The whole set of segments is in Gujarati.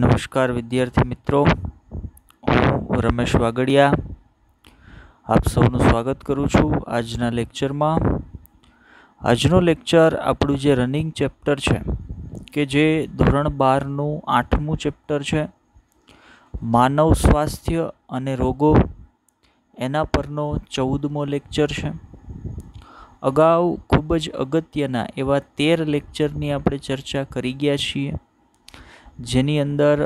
નમસ્કાર વિદ્યાર્થી મિત્રો હું રમેશ વાગડિયા આપ સૌનું સ્વાગત કરું છું આજના લેક્ચરમાં આજનો લેક્ચર આપણું જે રનિંગ ચેપ્ટર છે કે જે ધોરણ બારનું આઠમું ચેપ્ટર છે માનવ સ્વાસ્થ્ય અને રોગો એના પરનો ચૌદમો લેક્ચર છે અગાઉ ખૂબ જ અગત્યના એવા તેર લેક્ચરની આપણે ચર્ચા કરી ગયા છીએ જેની અંદર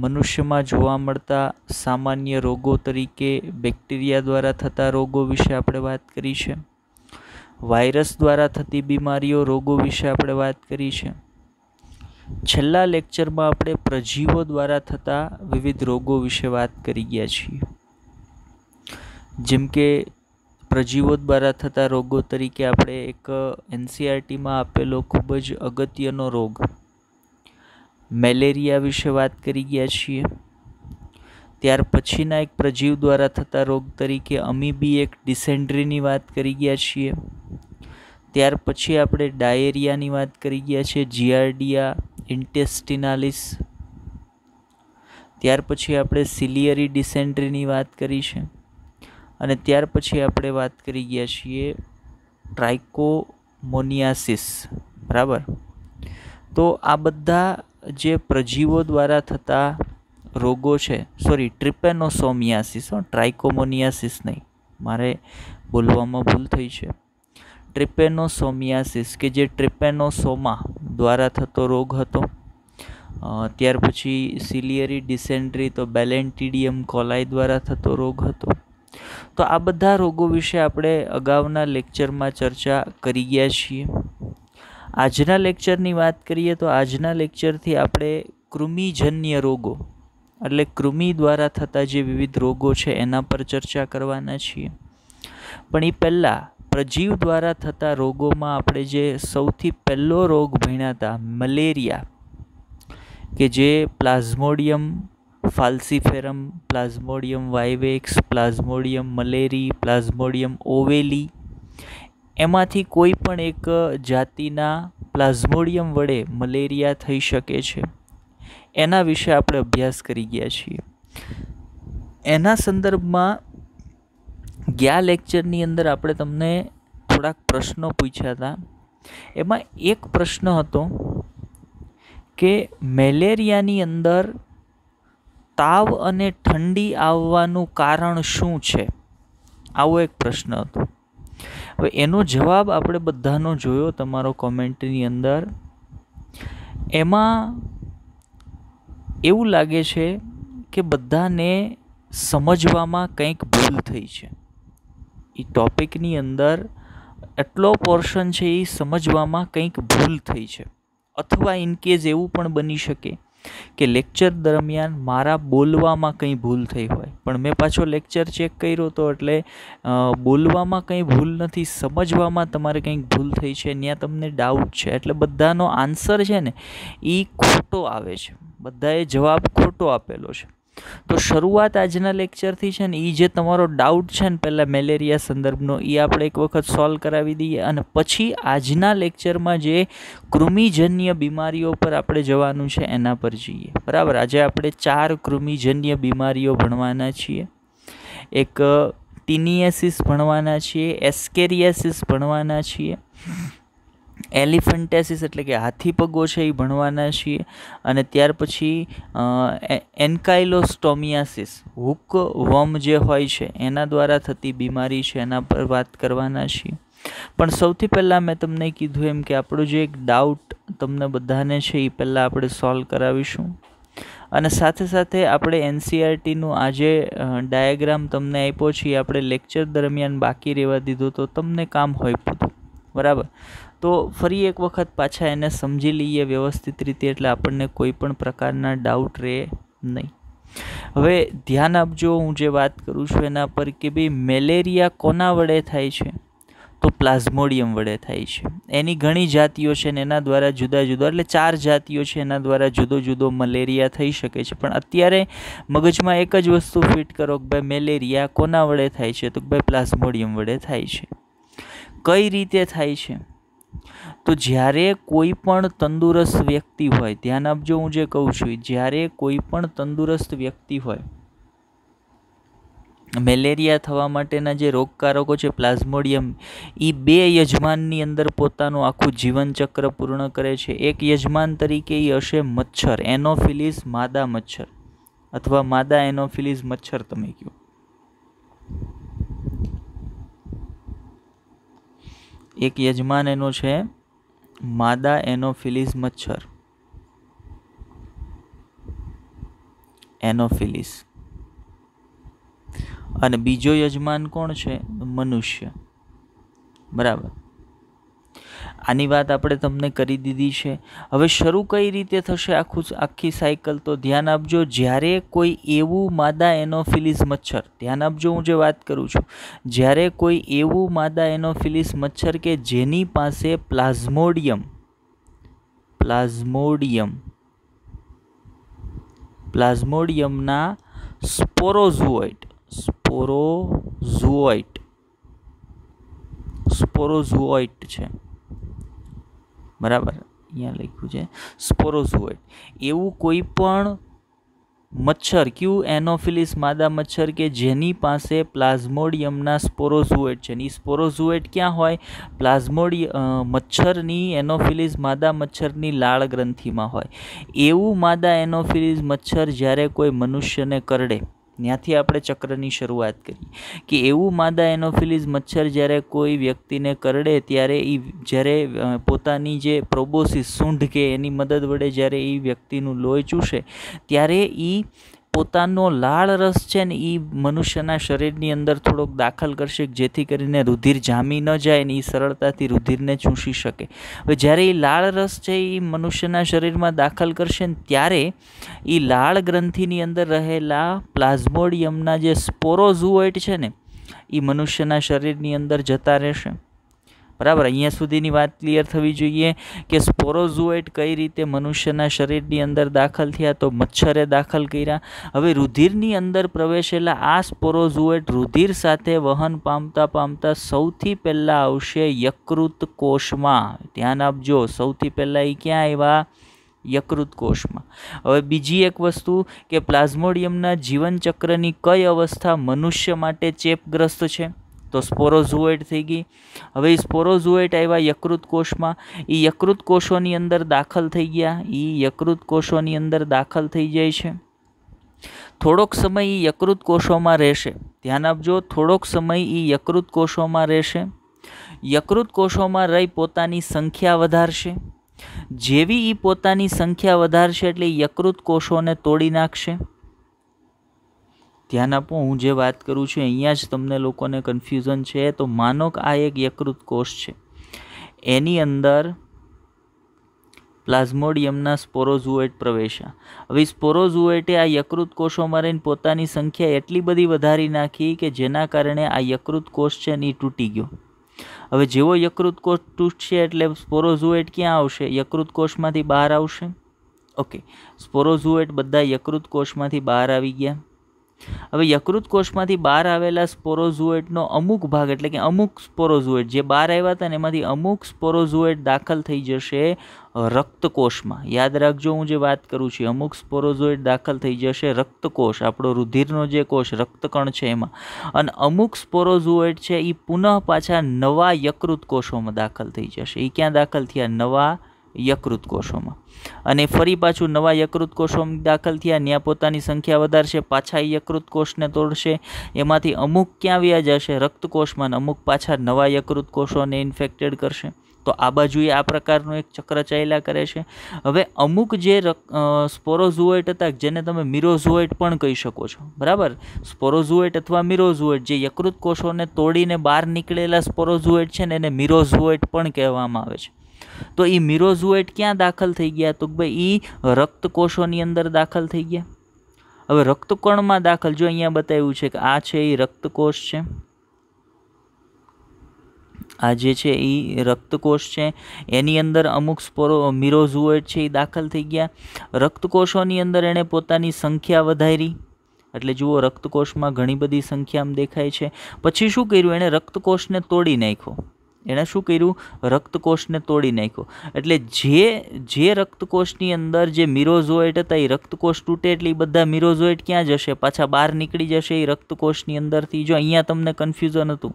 મનુષ્યમાં જોવા મળતા સામાન્ય રોગો તરીકે બેક્ટેરિયા દ્વારા થતા રોગો વિશે આપણે વાત કરી છે વાયરસ દ્વારા થતી બીમારીઓ રોગો વિશે આપણે વાત કરી છે છેલ્લા લેક્ચરમાં આપણે પ્રજીવો દ્વારા થતા વિવિધ રોગો વિશે વાત કરી ગયા છીએ જેમ કે પ્રજીવો દ્વારા થતા રોગો તરીકે આપણે એક એનસીઆરટીમાં e આપેલો ખૂબ જ અગત્યનો રોગ મેલેરિયા વિશે વાત કરી ગયા છીએ ત્યાર પછીના એક પ્રજીવ દ્વારા થતા રોગ તરીકે અમીબી એક ડિસેન્ડ્રીની વાત કરી ગયા છીએ ત્યાર પછી આપણે ડાયેરિયાની વાત કરી ગયા છીએ જીઆરડિયા ઇન્ટેસ્ટિનાલિસ ત્યાર પછી આપણે સિલિયરી ડિસેન્ટ્રીની વાત કરી છે અને ત્યાર પછી આપણે વાત કરી ગયા છીએ ટ્રાઇકોમોનિયાસિસ બરાબર તો આ બધા જે પ્રજીવો દ્વારા થતા રોગો છે સોરી ટ્રિપેનોસોમિયાસિસ હો ટ્રાઇકોમોનિયાસિસ નહીં મારે બોલવામાં ભૂલ થઈ છે ટ્રિપેનોસોમિયાસિસ કે જે ટ્રિપેનોસોમા દ્વારા થતો રોગ હતો ત્યાર પછી સિલિયરી ડિસેન્ટ્રી તો બેલેન્ટીડિયમ કોલાઈ દ્વારા થતો રોગ હતો તો આ બધા રોગો વિશે આપણે અગાઉના લેક્ચરમાં ચર્ચા કરી ગયા છીએ આજના લેક્ચરની વાત કરીએ તો આજના લેક્ચરથી આપણે કૃમિજન્ય રોગો એટલે કૃમિ દ્વારા થતા જે વિવિધ રોગો છે એના પર ચર્ચા કરવાના છીએ પણ એ પહેલાં પ્રજીવ દ્વારા થતા રોગોમાં આપણે જે સૌથી પહેલો રોગ ભણ્યા મલેરિયા કે જે plasmodium falciparum plasmodium vivax plasmodium malariae plasmodium ovale એમાંથી કોઈ પણ એક જાતિના પ્લાઝ્મોડિયમ વડે મલેરિયા થઈ શકે છે એના વિશે આપણે અભ્યાસ કરી ગયા છીએ એના સંદર્ભમાં ગયા લેક્ચરની અંદર આપણે તમને થોડાક પ્રશ્નો પૂછ્યા હતા એમાં એક પ્રશ્ન હતો કે મેલેરિયાની અંદર તાવ અને ઠંડી આવવાનું કારણ શું છે આવો એક પ્રશ્ન હતો હવે એનો જવાબ આપણે બધાનો જોયો તમારો કોમેન્ટની અંદર એમાં એવું લાગે છે કે બધાને સમજવામાં કંઈક ભૂલ થઈ છે એ ટૉપિકની અંદર એટલો પોર્શન છે એ સમજવામાં કંઈક ભૂલ થઈ છે અથવા ઇનકેસ એવું પણ બની શકે કે લેક્ચર દરમિયાન મારા બોલવામાં કંઈ ભૂલ થઈ હોય પણ મેં પાછો લેક્ચર ચેક કર્યો તો એટલે બોલવામાં કંઈ ભૂલ નથી સમજવામાં તમારે કંઈક ભૂલ થઈ છે ત્યાં તમને ડાઉટ છે એટલે બધાનો આન્સર છે ને એ ખોટો આવે છે બધાએ જવાબ ખોટો આપેલો છે તો શરૂઆત આજના લેક્ચરથી છે ને એ જે તમારો ડાઉટ છે ને પહેલાં મેલેરિયા સંદર્ભનો એ આપણે એક વખત સોલ્વ કરાવી દઈએ અને પછી આજના લેક્ચરમાં જે કૃમિજન્ય બીમારીઓ પર આપણે જવાનું છે એના પર જઈએ બરાબર આજે આપણે ચાર કૃમિજન્ય બીમારીઓ ભણવાના છીએ એક ટિનિએસિસ ભણવાના છીએ એસ્કેરિયાસિસ ભણવાના છીએ એલિફન્ટેસિસ એટલે કે હાથી પગો છે એ ભણવાના છીએ અને ત્યાર પછી એન્કાઇલોસ્ટોમિયાસિસ હુક વમ જે હોય છે એના દ્વારા થતી બીમારી છે એના પર વાત કરવાના છીએ પણ સૌથી પહેલાં મેં તમને કીધું એમ કે આપણો જે એક ડાઉટ તમને બધાને છે એ પહેલાં આપણે સોલ્વ કરાવીશું અને સાથે સાથે આપણે એનસીઆરટીનું e આજે ડાયાગ્રામ તમને આપ્યો છે એ આપણે લેક્ચર દરમિયાન બાકી રહેવા દીધો તો તમને કામ હોય બધું બરાબર તો ફરી એક વખત પાછા એને સમજી લઈએ વ્યવસ્થિત રીતે એટલે આપણને કોઈ પણ પ્રકારના ડાઉટ રહે નહીં હવે ધ્યાન આપજો હું જે વાત કરું છું એના પર કે ભાઈ મેલેરિયા કોના વડે થાય છે તો પ્લાઝ્મોડિયમ વડે થાય છે એની ઘણી જાતિઓ છે ને એના દ્વારા જુદા જુદા એટલે ચાર જાતિઓ છે એના દ્વારા જુદો જુદો મલેરિયા થઈ શકે છે પણ અત્યારે મગજમાં એક જ વસ્તુ ફિટ કરો કે ભાઈ મેલેરિયા કોના વડે થાય છે તો ભાઈ પ્લાઝ્મોડિયમ વડે થાય છે કઈ રીતે થાય છે તો જ્યારે કોઈ પણ તંદુરસ્ત વ્યક્તિ હોય ધ્યાન આપજો હું જે કહું છું જ્યારે કોઈ પણ તંદુરસ્ત વ્યક્તિ હોય મેલેરિયા થવા માટેના જે રોગકારકો છે પ્લાઝ્મોડિયમ એ બે યજમાનની અંદર પોતાનું આખું જીવનચક્ર પૂર્ણ કરે છે એક યજમાન તરીકે એ હશે મચ્છર એનોફિલિસ માદા મચ્છર અથવા માદા એનોફિલિસ મચ્છર તમે કહો એક યજમાન એનો છે માદા એનોફિલિસ મચ્છર એનોફિલિસ અને બીજો યજમાન કોણ છે મનુષ્ય બરાબર આની વાત આપણે તમને કરી દીધી છે હવે શરૂ કઈ રીતે થશે આખું આખી સાયકલ તો ધ્યાન આપજો જ્યારે કોઈ એવું માદા એનોફિલિસ મચ્છર ધ્યાન આપજો હું જે વાત કરું છું જ્યારે કોઈ એવું માદા એનોફિલિસ મચ્છર કે જેની પાસે પ્લાઝ્મોડિયમ પ્લાઝ્મોડિયમ પ્લાઝ્મોડિયમના સ્પોરોઝુઓઇટ સ્પોરોઝુઓઇટ સ્પોરોઝુઓઇટ છે બરાબર અહીંયા લખ્યું છે સ્પોરોઝોઇડ એવું કોઈ પણ મચ્છર ક્યુ એનોફિલિસ માદા મચ્છર કે જેની પાસે પ્લાઝ્મોડિયમના સ્પોરોઝુએટ છે એ સ્પોરોઝુએટ ક્યાં હોય પ્લાઝ્મોડિ મચ્છરની એનોફિલિસ માદા મચ્છરની લાળ ગ્રંથિમાં હોય એવું માદા એનોફિલિસ મચ્છર જ્યારે કોઈ મનુષ્યને કરડે ત્યાંથી આપણે ચક્રની શરૂઆત કરી કે એવું માદા એનોફિલિઝ મચ્છર જ્યારે કોઈ વ્યક્તિને કરડે ત્યારે એ જ્યારે પોતાની જે પ્રોબોસિસ સૂંઢ કે એની મદદ વડે જ્યારે એ વ્યક્તિનું લોહી ચૂસે ત્યારે એ પોતાનો લાળ રસ છે ને એ મનુષ્યના શરીરની અંદર થોડોક દાખલ કરશે જેથી કરીને રુધિર જામી ન જાય ને એ સરળતાથી રુધિરને ચૂસી શકે હવે જ્યારે એ લાળ રસ છે એ મનુષ્યના શરીરમાં દાખલ કરશે ને ત્યારે એ લાળ ગ્રંથિની અંદર રહેલા પ્લાઝ્મોડિયમના જે સ્પોરોઝુઓઇટ છે ને એ મનુષ્યના શરીરની અંદર જતા રહેશે બરાબર અહીંયા સુધીની વાત ક્લિયર થવી જોઈએ કે સ્પોરોઝુએટ કઈ રીતે મનુષ્યના શરીરની અંદર દાખલ થયા તો મચ્છરે દાખલ કર્યા હવે રુધિરની અંદર પ્રવેશેલા આ સ્પોરોઝુએટ રુધિર સાથે વહન પામતા પામતા સૌથી પહેલાં આવશે યકૃત કોષમાં ધ્યાન આપજો સૌથી પહેલાં એ ક્યાં આવ્યા યકૃત કોષમાં હવે બીજી એક વસ્તુ કે પ્લાઝ્મોડિયમના જીવનચક્રની કઈ અવસ્થા મનુષ્ય માટે ચેપગ્રસ્ત છે તો સ્પોરોઝુએટ થઈ ગઈ હવે એ સ્પોરોઝુએટ આવ્યા યકૃત કોષમાં એ યકૃત કોષોની અંદર દાખલ થઈ ગયા એ યકૃત કોષોની અંદર દાખલ થઈ જાય છે થોડોક સમય એ યકૃત કોષોમાં રહેશે ધ્યાન આપજો થોડોક સમય એ યકૃત કોષોમાં રહેશે યકૃત કોષોમાં રહી પોતાની સંખ્યા વધારશે જેવી એ પોતાની સંખ્યા વધારશે એટલે યકૃત કોષોને તોડી નાખશે ધ્યાન આપો હું જે વાત કરું છું અહીંયા જ તમને લોકોને કન્ફ્યુઝન છે તો માનો કે આ એક યકૃત કોષ છે એની અંદર પ્લાઝ્મોડિયમના સ્પોરોઝુએટ પ્રવેશા હવે સ્પોરોઝુએટે આ યકૃત કોષોમાં રહીને પોતાની સંખ્યા એટલી બધી વધારી નાખી કે જેના કારણે આ યકૃત કોષ છે એ તૂટી ગયો હવે જેવો યકૃત કોષ તૂટશે એટલે સ્પોરોઝુએટ ક્યાં આવશે યકૃત કોષમાંથી બહાર આવશે ઓકે સ્પોરોઝુએટ બધા યકૃત કોષમાંથી બહાર આવી ગયા હવે યકૃત કોષમાંથી બહાર આવેલા સ્પોરોઝુએટનો અમુક ભાગ એટલે કે અમુક સ્પોરોઝુએટ જે બહાર આવ્યા હતા ને એમાંથી અમુક સ્પોરોઝુએટ દાખલ થઈ જશે રક્તકોષમાં યાદ રાખજો હું જે વાત કરું છું અમુક સ્પોરોઝોઇડ દાખલ થઈ જશે રક્તકોષ આપણો રુધિરનો જે કોષ રક્તકણ છે એમાં અને અમુક સ્પોરોઝોઇડ છે એ પુનઃ પાછા નવા યકૃત કોષોમાં દાખલ થઈ જશે એ ક્યાં દાખલ થયા નવા યકૃત કોષોમાં અને ફરી પાછું નવા યકૃત કોષોમાં દાખલ થયા ત્યાં પોતાની સંખ્યા વધારશે પાછા યકૃત કોષને તોડશે એમાંથી અમુક ક્યાં વ્યાજ હશે રક્તકોષમાં અમુક પાછા નવા યકૃત કોષોને ઇન્ફેક્ટેડ કરશે તો આ બાજુએ આ પ્રકારનું એક ચક્ર ચાલ્યા કરે છે હવે અમુક જે સ્પોરોઝુઓઇટ હતા જેને તમે મિરોઝુઓઇટ પણ કહી શકો છો બરાબર સ્પોરોઝુઓઇટ અથવા મિરોઝુઓઇટ જે યકૃત કોષોને તોડીને બહાર નીકળેલા સ્પોરોઝુઓઇટ છે ને એને મિરોઝુઓઇટ પણ કહેવામાં આવે છે તો એ મિરોઝુએટ ક્યાં દાખલ થઈ ગયા તો ભાઈ એ રક્તકોષોની અંદર દાખલ થઈ ગયા હવે રક્તકણમાં દાખલ જો અહીંયા બતાવ્યું છે કે આ છે એ રક્તકોષ છે આ જે છે એ રક્તકોષ છે એની અંદર અમુક સ્પોરો મિરોઝુએટ છે એ દાખલ થઈ ગયા રક્તકોષોની અંદર એણે પોતાની સંખ્યા વધારી એટલે જુઓ રક્તકોષમાં ઘણી બધી સંખ્યામાં દેખાય છે પછી શું કર્યું એણે રક્તકોષને તોડી નાખ્યો એણે શું કર્યું રક્તકોષને તોડી નાખ્યો એટલે જે જે રક્તકોષની અંદર જે મિરોઝોઇટ હતા એ રક્તકોષ તૂટે એટલે એ બધા મિરોઝોઇટ ક્યાં જશે પાછા બહાર નીકળી જશે એ રક્તકોષની અંદરથી જો અહીંયા તમને કન્ફ્યુઝન હતું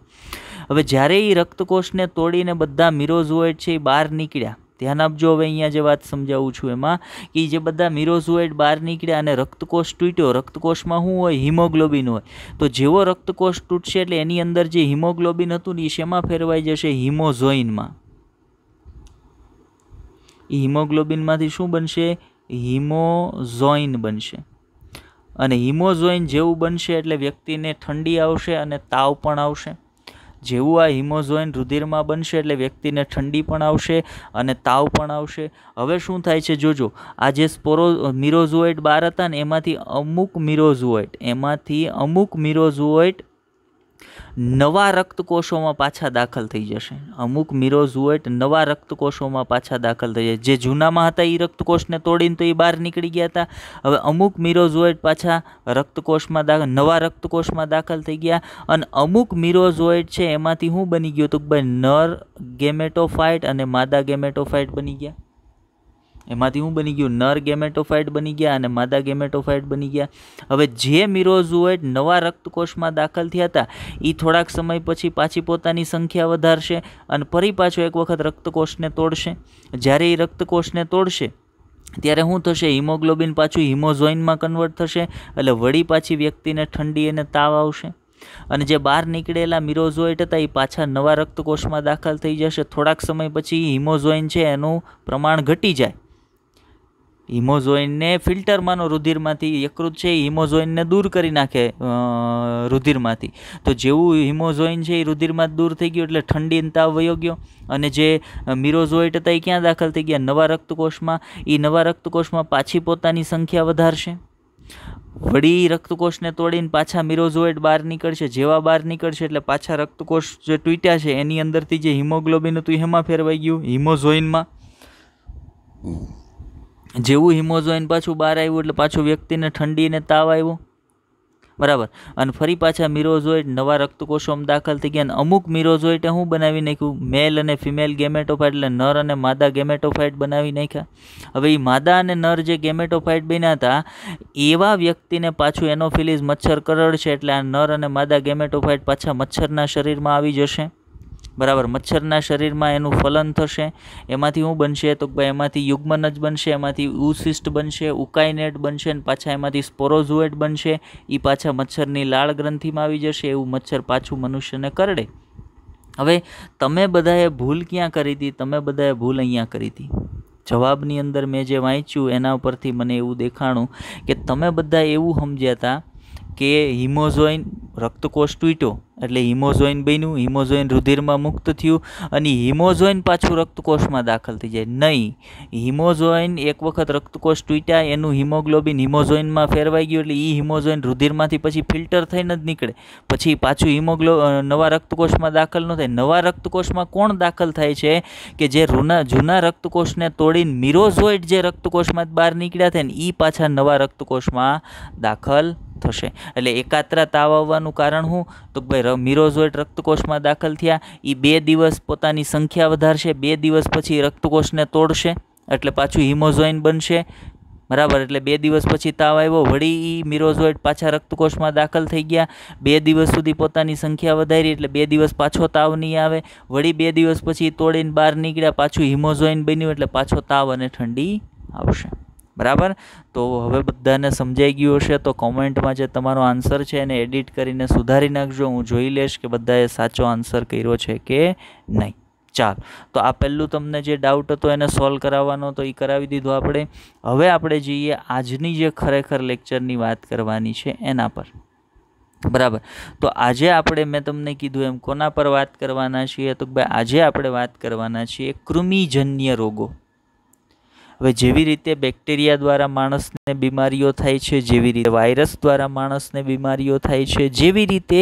હવે જ્યારે એ રક્તકોષને તોડીને બધા મિરોઝોઇટ છે એ બહાર નીકળ્યા ધ્યાન આપજો હવે અહીંયા જે વાત સમજાવું છું એમાં કે જે બધા મિરોઝોઇડ બહાર નીકળ્યા અને રક્તકોષ તૂટ્યો રક્તકોષમાં શું હોય હિમોગ્લોબિન હોય તો જેવો રક્તકોષ તૂટશે એટલે એની અંદર જે હિમોગ્લોબિન હતું ને એ શેમાં ફેરવાઈ જશે હિમોઝોઇનમાં એ હિમોગ્લોબિનમાંથી શું બનશે હિમોઝોઇન બનશે અને હિમોઝોઇન જેવું બનશે એટલે વ્યક્તિને ઠંડી આવશે અને તાવ પણ આવશે જેવું આ હિમોઝોઇન રુધિરમાં બનશે એટલે વ્યક્તિને ઠંડી પણ આવશે અને તાવ પણ આવશે હવે શું થાય છે જોજો આ જે સ્પોરો મિરોઝોઇટ બાર હતા ને એમાંથી અમુક મિરોઝોઇટ એમાંથી અમુક મિરોઝોઇટ નવા રક્તકોષોમાં પાછા દાખલ થઈ જશે અમુક મિરોઝુએટ નવા રક્તકોષોમાં પાછા દાખલ થઈ જશે જે જૂનામાં હતા એ રક્તકોષને તોડીને તો એ બહાર નીકળી ગયા હતા હવે અમુક મિરોઝુએટ પાછા રક્તકોષમાં દાખલ નવા રક્તકોષમાં દાખલ થઈ ગયા અને અમુક મિરોઝુએટ છે એમાંથી હું બની ગયો તો કે ભાઈ નર ગેમેટોફાઇટ અને માદા ગેમેટોફાઇટ બની ગયા એમાંથી હું બની ગયું નર ગેમેટોફાઇટ બની ગયા અને માદા ગેમેટોફાઇટ બની ગયા હવે જે મિરોઝુએટ નવા રક્તકોષમાં દાખલ થયા હતા એ થોડાક સમય પછી પાછી પોતાની સંખ્યા વધારશે અને ફરી પાછો એક વખત રક્તકોષને તોડશે જ્યારે એ રક્તકોષને તોડશે ત્યારે શું થશે હિમોગ્લોબિન પાછું હિમોઝોઇનમાં કન્વર્ટ થશે એટલે વળી પાછી વ્યક્તિને ઠંડી અને તાવ આવશે અને જે બહાર નીકળેલા મિરોઝોઇટ હતા એ પાછા નવા રક્તકોષમાં દાખલ થઈ જશે થોડાક સમય પછી હિમોઝોઇન છે એનું પ્રમાણ ઘટી જાય હિમોઝોઇનને ફિલ્ટરમાંનો રુધિરમાંથી યકૃત છે એ હિમોઝોઇનને દૂર કરી નાખે રુધિરમાંથી તો જેવું હિમોઝોઇન છે એ રુધિરમાં દૂર થઈ ગયું એટલે ઠંડી તાવ વયો ગયો અને જે મિરોઝોઇટ હતા એ ક્યાં દાખલ થઈ ગયા નવા રક્તકોષમાં એ નવા રક્તકોષમાં પાછી પોતાની સંખ્યા વધારશે વળી રક્તકોષને તોડીને પાછા મિરોઝોઇડ બહાર નીકળશે જેવા બહાર નીકળશે એટલે પાછા રક્તકોષ જે તૂટ્યા છે એની અંદરથી જે હિમોગ્લોબિન હતું એમાં ફેરવાઈ ગયું હિમોઝોઇનમાં જેવું હિમોઝોઇન પાછું બહાર આવ્યું એટલે પાછું વ્યક્તિને ઠંડીને તાવ આવ્યો બરાબર અને ફરી પાછા મિરોઝોઇડ નવા રક્તકોષોમાં દાખલ થઈ ગયા અને અમુક મિરોઝોઇટે હું બનાવી નાખ્યું મેલ અને ફિમેલ ગેમેટોફાઇટ એટલે નર અને માદા ગેમેટોફાઇટ બનાવી નાખ્યા હવે એ માદા અને નર જે ગેમેટોફાઇટ બન્યા હતા એવા વ્યક્તિને પાછું એનોફિલિસ મચ્છર કરડ છે એટલે આ નર અને માદા ગેમેટોફાઇટ પાછા મચ્છરના શરીરમાં આવી જશે બરાબર મચ્છરના શરીરમાં એનું ફલન થશે એમાંથી શું બનશે તો ભાઈ એમાંથી યુગ્મન જ બનશે એમાંથી ઉશિષ્ટ બનશે ઉકાઈનેટ બનશે અને પાછા એમાંથી સ્પોરોઝુએટ બનશે એ પાછા મચ્છરની લાળ ગ્રંથિમાં આવી જશે એવું મચ્છર પાછું મનુષ્યને કરડે હવે તમે બધાએ ભૂલ ક્યાં કરી હતી તમે બધાએ ભૂલ અહીંયા કરી હતી જવાબની અંદર મેં જે વાંચ્યું એના ઉપરથી મને એવું દેખાણું કે તમે બધા એવું સમજ્યા હતા કે હિમોઝોઇન રક્તકોષ તૂટ્યો એટલે હિમોઝોઇન બન્યું હિમોઝોઇન રુધિરમાં મુક્ત થયું અને હિમોઝોઇન પાછું રક્તકોષમાં દાખલ થઈ જાય નહીં હિમોઝોઇન એક વખત રક્તકોષ તૂટ્યા એનું હિમોગ્લોબિન હિમોઝોઇનમાં ફેરવાઈ ગયું એટલે એ હિમોઝોઇન રુધિરમાંથી પછી ફિલ્ટર થઈને જ નીકળે પછી પાછું હિમોગ્લો નવા રક્તકોષમાં દાખલ ન થાય નવા રક્તકોષમાં કોણ દાખલ થાય છે કે જે રૂના જૂના રક્તકોષને તોડીને મિરોઝોઇડ જે રક્તકોષમાં બહાર નીકળ્યા થાય ને એ પાછા નવા રક્તકોષમાં દાખલ થશે એટલે એકાત્રા તાવ આવવાનું કારણ શું તો ભાઈ મિરોઝોઇડ રક્તકોષમાં દાખલ થયા એ બે દિવસ પોતાની સંખ્યા વધારશે બે દિવસ પછી રક્તકોષને તોડશે એટલે પાછું હિમોઝોઇન બનશે બરાબર એટલે બે દિવસ પછી તાવ આવ્યો વળી એ મિરોઝોઇડ પાછા રક્તકોષમાં દાખલ થઈ ગયા બે દિવસ સુધી પોતાની સંખ્યા વધારી એટલે બે દિવસ પાછો તાવ નહીં આવે વળી બે દિવસ પછી તોડીને બહાર નીકળ્યા પાછું હિમોઝોઇન બન્યું એટલે પાછો તાવ અને ઠંડી આવશે બરાબર તો હવે બધાને સમજાઈ ગયું હશે તો કોમેન્ટમાં જે તમારો આન્સર છે એને એડિટ કરીને સુધારી નાખજો હું જોઈ લઈશ કે બધાએ સાચો આન્સર કર્યો છે કે નહીં ચાલ તો આ પહેલું તમને જે ડાઉટ હતો એને સોલ્વ કરાવવાનો તો એ કરાવી દીધો આપણે હવે આપણે જઈએ આજની જે ખરેખર લેક્ચરની વાત કરવાની છે એના પર બરાબર તો આજે આપણે મેં તમને કીધું એમ કોના પર વાત કરવાના છીએ તો ભાઈ આજે આપણે વાત કરવાના છીએ કૃમિજન્ય રોગો હવે જેવી રીતે બેક્ટેરિયા દ્વારા માણસને બીમારીઓ થાય છે જેવી રીતે વાયરસ દ્વારા માણસને બીમારીઓ થાય છે જેવી રીતે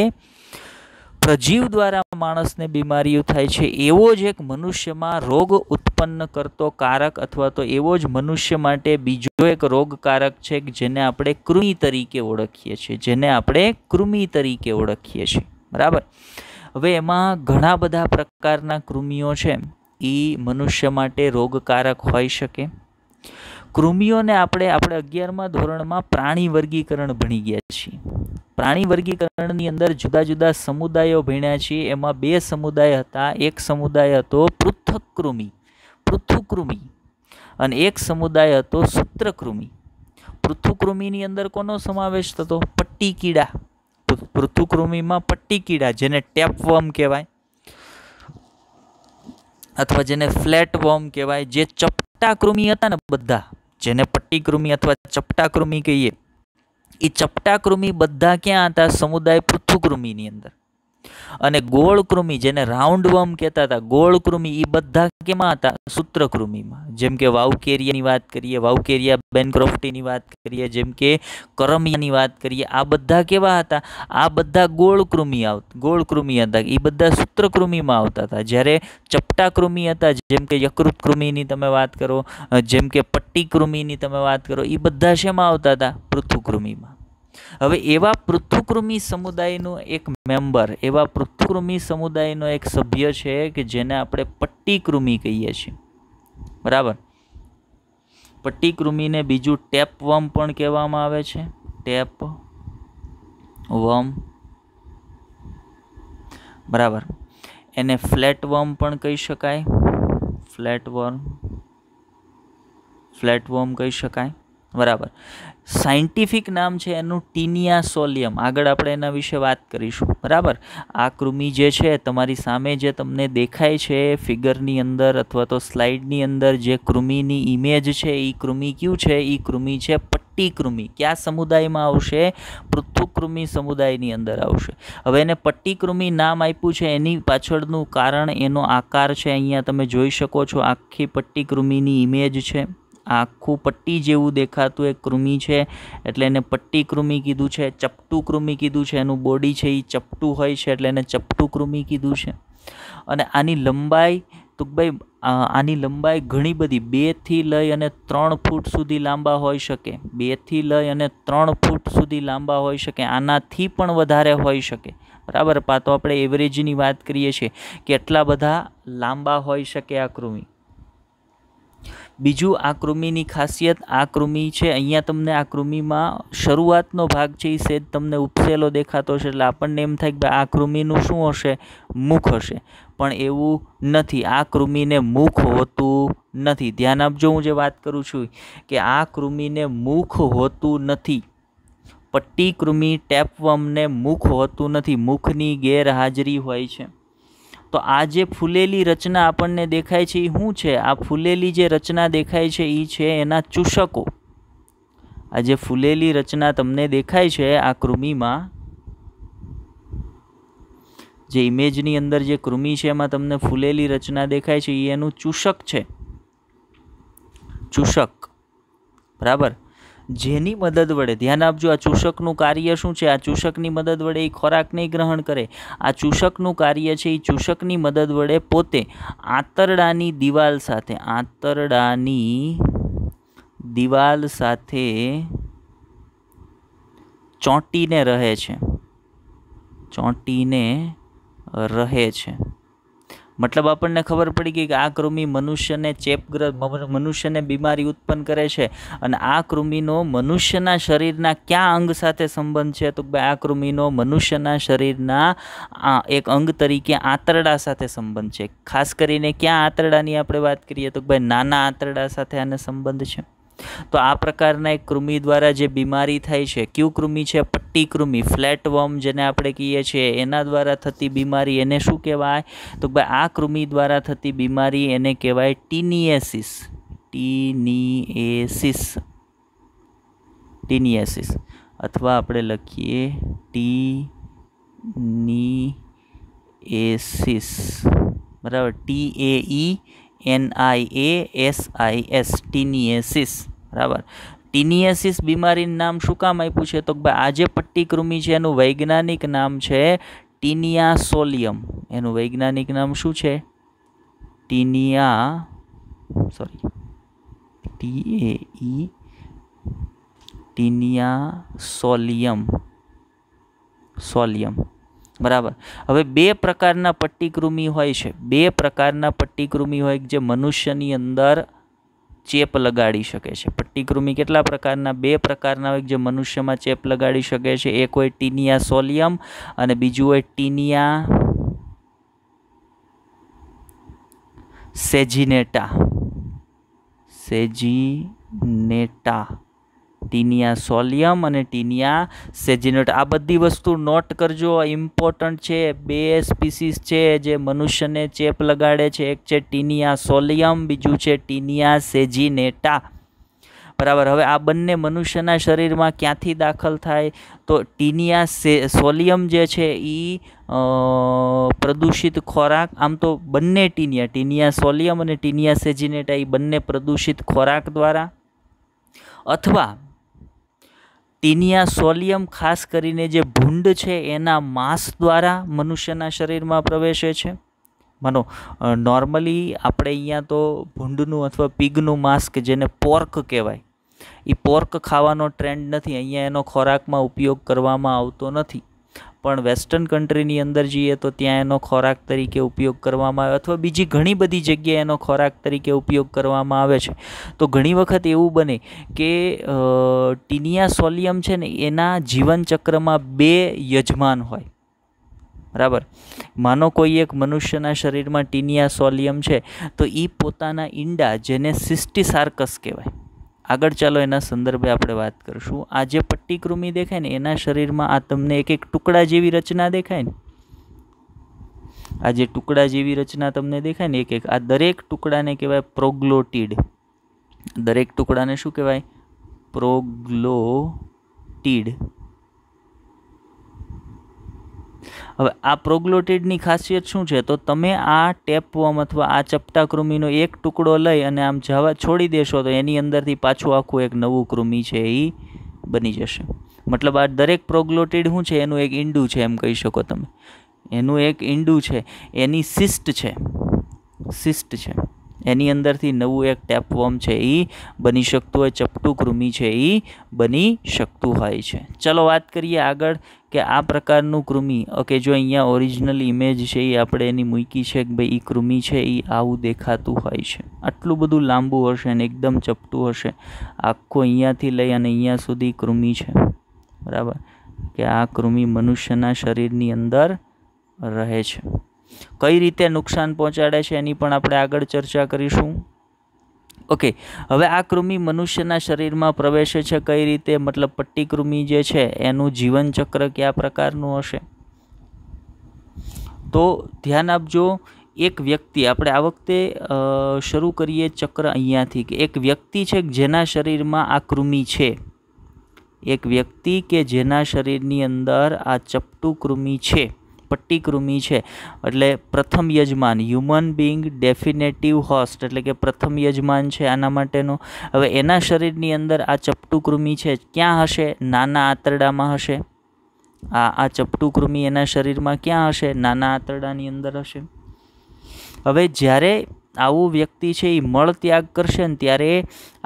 પ્રજીવ દ્વારા માણસને બીમારીઓ થાય છે એવો જ એક મનુષ્યમાં રોગ ઉત્પન્ન કરતો કારક અથવા તો એવો જ મનુષ્ય માટે બીજો એક રોગકારક છે જેને આપણે કૃમિ તરીકે ઓળખીએ છીએ જેને આપણે કૃમિ તરીકે ઓળખીએ છીએ બરાબર હવે એમાં ઘણા બધા પ્રકારના કૃમિઓ છે એ મનુષ્ય માટે રોગકારક હોઈ શકે કૃમિઓને આપણે આપણે અગિયારમાં ધોરણમાં પ્રાણી વર્ગીકરણ ભણી ગયા છીએ પ્રાણી વર્ગીકરણની અંદર જુદા જુદા સમુદાયો ભણ્યા છીએ એમાં બે સમુદાય હતા એક સમુદાય હતો કૃમિ પૃથુકૃમિ અને એક સમુદાય હતો સૂત્રકૃમિ પૃથુકૃમિની અંદર કોનો સમાવેશ થતો પટ્ટી કીડા પૃથુકૃમિમાં પટ્ટી કીડા જેને ટેપવર્મ કહેવાય અથવા જેને ફ્લેટ વોર્મ કહેવાય જે ચપટા કૃમિ હતા ને બધા જેને પટ્ટીકૃમિ અથવા ચપટાકૃમિ કહીએ એ ચપટાકૃમિ બધા ક્યાં હતા સમુદાય પૃથુકૃમિની અંદર અને ગોળકૃમિ જેને રાઉન્ડવર્મ કહેતા હતા ગોળકૃમિ એ બધા કેમાં હતા સૂત્રકૃમિમાં જેમ કે વાવકેરિયાની વાત કરીએ વાવકેરિયા બેનક્રોફ્ટીની વાત કરીએ જેમ કે કરમિયાની વાત કરીએ આ બધા કેવા હતા આ બધા ગોળકૃમિ આવ ગોળકૃમિ હતા એ બધા સૂત્રકૃમિમાં આવતા હતા જ્યારે ચપટાકૃમિ હતા જેમ કે યકૃતકૃમિની તમે વાત કરો જેમ કે પટ્ટીકૃમિની તમે વાત કરો એ બધા શેમાં આવતા હતા પૃથુકૃમિમાં હવે એવા પૃથુકૃમિ સમુદાયનો એક મેમ્બર એવા પૃથુકૃમિ સમુદાયનો એક સભ્ય છે કે જેને આપણે પટ્ટીકૃમિ કહીએ છીએ બરાબર પટ્ટીકૃમિને બીજું ટેપ વમ પણ કહેવામાં આવે છે ટેપ વમ બરાબર એને ફ્લેટ વર્મ પણ કહી શકાય ફ્લેટ વર્મ ફ્લેટ વર્મ કહી શકાય બરાબર સાયન્ટિફિક નામ છે એનું ટીનિયા સોલિયમ આગળ આપણે એના વિશે વાત કરીશું બરાબર આ કૃમિ જે છે તમારી સામે જે તમને દેખાય છે ફિગરની અંદર અથવા તો સ્લાઇડની અંદર જે કૃમિની ઇમેજ છે એ કૃમિ કયું છે એ કૃમિ છે પટ્ટી કૃમિ કયા સમુદાયમાં આવશે પૃથુકૃમિ સમુદાયની અંદર આવશે હવે એને પટ્ટી કૃમિ નામ આપ્યું છે એની પાછળનું કારણ એનો આકાર છે અહીંયા તમે જોઈ શકો છો આખી પટ્ટી કૃમિની ઇમેજ છે આખું પટ્ટી જેવું દેખાતું એક કૃમિ છે એટલે એને પટ્ટી કૃમિ કીધું છે ચપટું કૃમિ કીધું છે એનું બોડી છે એ ચપટું હોય છે એટલે એને ચપટું કૃમિ કીધું છે અને આની લંબાઈ તુકભાઈ આની લંબાઈ ઘણી બધી બેથી લઈ અને ત્રણ ફૂટ સુધી લાંબા હોઈ શકે બેથી લઈ અને ત્રણ ફૂટ સુધી લાંબા હોઈ શકે આનાથી પણ વધારે હોઈ શકે બરાબર પા આપણે એવરેજની વાત કરીએ છીએ કે એટલા બધા લાંબા હોઈ શકે આ કૃમિ બીજું આ કૃમિની ખાસિયત આ કૃમિ છે અહીંયા તમને આ કૃમિમાં શરૂઆતનો ભાગ છે એ સેજ તમને ઉપસેલો દેખાતો હશે એટલે આપણને એમ થાય કે આ કૃમિનું શું હશે મુખ હશે પણ એવું નથી આ કૃમિને મુખ હોતું નથી ધ્યાન આપજો હું જે વાત કરું છું કે આ કૃમિને મુખ હોતું નથી પટ્ટી કૃમિ ટેપવમને મુખ હોતું નથી મુખની ગેરહાજરી હોય છે તો આ જે ફૂલેલી રચના આપણને દેખાય છે એ શું છે આ ફૂલેલી જે રચના દેખાય છે એ છે એના ચૂષકો આ જે ફૂલેલી રચના તમને દેખાય છે આ કૃમિમાં જે ઇમેજની અંદર જે કૃમિ છે એમાં તમને ફૂલેલી રચના દેખાય છે એ એનું ચૂષક છે ચૂષક બરાબર જેની મદદ વડે ધ્યાન આપજો આ ચૂષકનું કાર્ય શું છે આ ચૂષકની મદદ વડે એ ખોરાકને ગ્રહણ કરે આ ચૂષકનું કાર્ય છે એ ચૂષકની મદદ વડે પોતે આંતરડાની દિવાલ સાથે આંતરડાની દિવાલ સાથે ચોંટીને રહે છે ચોંટીને રહે છે મતલબ આપણને ખબર પડી ગઈ કે આ કૃમિ મનુષ્યને ચેપગ્રસ્ત મનુષ્યને બીમારી ઉત્પન્ન કરે છે અને આ કૃમિનો મનુષ્યના શરીરના ક્યાં અંગ સાથે સંબંધ છે તો આ કૃમિનો મનુષ્યના શરીરના એક અંગ તરીકે આંતરડા સાથે સંબંધ છે ખાસ કરીને ક્યાં આંતરડાની આપણે વાત કરીએ તો ભાઈ નાના આંતરડા સાથે આને સંબંધ છે તો આ પ્રકારના એક કૃમિ દ્વારા જે બીમારી થાય છે ક્યુ કૃમિ છે પટ્ટી કૃમિ ફ્લેટ વર્મ જેને આપણે કહીએ છીએ એના દ્વારા થતી બીમારી એને શું કહેવાય તો ભાઈ આ કૃમિ દ્વારા થતી બીમારી એને કહેવાય ટીનીએસિસ ટીનીએસિસ ટીનીએસિસ અથવા આપણે લખીએ ટી ની એસિસ બરાબર T A E I S S taeniasis બરાબર ટીનીએસિસ બીમારીનું નામ શું કામ આપ્યું છે તો ભાઈ આ જે પટ્ટીકૃમિ છે એનું વૈજ્ઞાનિક નામ છે ટીનિયાસોલિયમ એનું વૈજ્ઞાનિક નામ શું છે ટીનિયા સોરી ટી એ ઈ ટીનિયા સોલિયમ સોલિયમ બરાબર હવે બે પ્રકારના પટ્ટીકૃમિ હોય છે બે પ્રકારના પટ્ટીકૃમિ હોય જે મનુષ્યની અંદર ચેપ લગાડી શકે છે પટ્ટીકૃમિ કેટલા પ્રકારના બે પ્રકારના હોય જે મનુષ્યમાં ચેપ લગાડી શકે છે એક હોય ટીનિયા સોલિયમ અને બીજું હોય ટીનિયા સેજિનેટા સેજિનેટા ટીનિયા સોલિયમ અને ટીનિયા સેજિનેટ આ બધી વસ્તુ નોટ કરજો ઇમ્પોર્ટન્ટ છે બે સ્પીસીસ છે જે મનુષ્યને ચેપ લગાડે છે એક છે ટીનિયા સોલિયમ બીજું છે ટીનિયા સેજિનેટા બરાબર હવે આ બંને મનુષ્યના શરીરમાં ક્યાંથી દાખલ થાય તો ટીનિયા સે સોલિયમ જે છે એ પ્રદૂષિત ખોરાક આમ તો બંને ટીનિયા ટીનિયા સોલિયમ અને ટીનિયા સેજિનેટા એ બંને પ્રદૂષિત ખોરાક દ્વારા અથવા ટીનિયા સોલિયમ ખાસ કરીને જે ભૂંડ છે એના માંસ દ્વારા મનુષ્યના શરીરમાં પ્રવેશે છે માનો નોર્મલી આપણે અહીંયા તો ભૂંડનું અથવા પીગનું માંસ કે જેને પોર્ક કહેવાય એ પોર્ક ખાવાનો ટ્રેન્ડ નથી અહીંયા એનો ખોરાકમાં ઉપયોગ કરવામાં આવતો નથી પણ વેસ્ટર્ન કન્ટ્રીની અંદર જઈએ તો ત્યાં એનો ખોરાક તરીકે ઉપયોગ કરવામાં આવે અથવા બીજી ઘણી બધી જગ્યાએ એનો ખોરાક તરીકે ઉપયોગ કરવામાં આવે છે તો ઘણી વખત એવું બને કે ટીનિયા સોલિયમ છે ને એના જીવનચક્રમાં બે યજમાન હોય બરાબર માનો કોઈ એક મનુષ્યના શરીરમાં ટીનિયા સોલિયમ છે તો એ પોતાના ઈંડા જેને સિસ્ટીસાર્કસ કહેવાય આગળ ચાલો એના સંદર્ભે આપણે વાત કરીશું આ જે પટ્ટીકૃમિ દેખાય ને એના શરીરમાં આ તમને એક એક ટુકડા જેવી રચના દેખાય ને આ જે ટુકડા જેવી રચના તમને દેખાય ને એક એક આ દરેક ટુકડાને કહેવાય પ્રોગ્લોટીડ દરેક ટુકડાને શું કહેવાય પ્રોગ્લોટીડ હવે આ પ્રોગ્લોટિડની ખાસિયત શું છે તો તમે આ ટેપવમ અથવા આ ચપટા કૃમિનો એક ટુકડો લઈ અને આમ જવા છોડી દેશો તો એની અંદરથી પાછું આખું એક નવું કૃમિ છે એ બની જશે મતલબ આ દરેક પ્રોગ્લોટિડ શું છે એનું એક ઈંડું છે એમ કહી શકો તમે એનું એક ઈંડું છે એની સિસ્ટ છે સિસ્ટ છે એની અંદરથી નવું એક ટેપવોર્મ છે એ બની શકતું હોય ચપટું કૃમિ છે એ બની શકતું હોય છે ચલો વાત કરીએ આગળ કે આ પ્રકારનું કૃમિ ઓકે જો અહીંયા ઓરિજિનલ ઇમેજ છે એ આપણે એની મૂકી છે કે ભાઈ એ કૃમિ છે એ આવું દેખાતું હોય છે આટલું બધું લાંબુ હશે અને એકદમ ચપટું હશે આખું અહીંયાથી લઈ અને અહીંયા સુધી કૃમિ છે બરાબર કે આ કૃમિ મનુષ્યના શરીરની અંદર રહે છે કઈ રીતે નુકસાન પહોંચાડે છે એની પણ આપણે આગળ ચર્ચા કરીશું ઓકે હવે આ કૃમિ મનુષ્યના શરીરમાં પ્રવેશે છે કઈ રીતે મતલબ પટ્ટી કૃમિ જે છે એનું જીવનચક્ર કયા પ્રકારનું હશે તો ધ્યાન આપજો એક વ્યક્તિ આપણે આ વખતે શરૂ કરીએ ચક્ર અહીંયાથી કે એક વ્યક્તિ છે જેના શરીરમાં આ કૃમિ છે એક વ્યક્તિ કે જેના શરીરની અંદર આ ચપટુ કૃમિ છે પટ્ટીકૃમિ છે એટલે પ્રથમ યજમાન હ્યુમન બિંગ ડેફિનેટિવ હોસ્ટ એટલે કે પ્રથમ યજમાન છે આના માટેનો હવે એના શરીરની અંદર આ ચપટું કૃમિ છે ક્યાં હશે નાના આંતરડામાં હશે આ આ ચપટું કૃમિ એના શરીરમાં ક્યાં હશે નાના આંતરડાની અંદર હશે હવે જ્યારે આવું વ્યક્તિ છે એ મળ ત્યાગ કરશે ને ત્યારે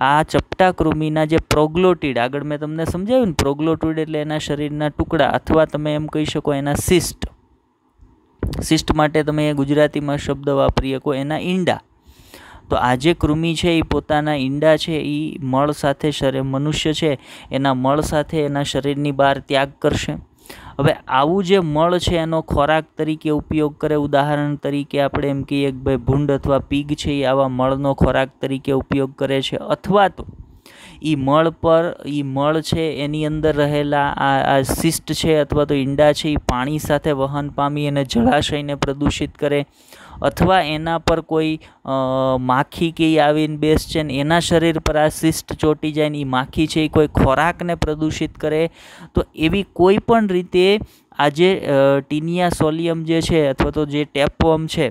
આ ચપટા કૃમિના જે પ્રોગ્લોટિડ આગળ મેં તમને સમજાવ્યું ને પ્રોગ્લોટિડ એટલે એના શરીરના ટુકડા અથવા તમે એમ કહી શકો એના સિસ્ટ શિષ્ટ માટે તમે ગુજરાતીમાં શબ્દ વાપરી શકો એના ઈંડા તો આ જે કૃમિ છે એ પોતાના ઈંડા છે એ મળ સાથે શરીર મનુષ્ય છે એના મળ સાથે એના શરીરની બહાર ત્યાગ કરશે હવે આવું જે મળ છે એનો ખોરાક તરીકે ઉપયોગ કરે ઉદાહરણ તરીકે આપણે એમ કહીએ કે ભાઈ ભૂંડ અથવા પીગ છે એ આવા મળનો ખોરાક તરીકે ઉપયોગ કરે છે અથવા તો એ મળ પર એ મળ છે એની અંદર રહેલા આ આ શિષ્ટ છે અથવા તો ઈંડા છે એ પાણી સાથે વહન પામી અને જળાશયને પ્રદૂષિત કરે અથવા એના પર કોઈ માખી કે આવીને બેસ છે ને એના શરીર પર આ શિસ્ટ ચોંટી જાય ને એ માખી છે એ કોઈ ખોરાકને પ્રદૂષિત કરે તો એવી કોઈ પણ રીતે આજે ટીનિયા સોલિયમ જે છે અથવા તો જે ટેપવર્મ છે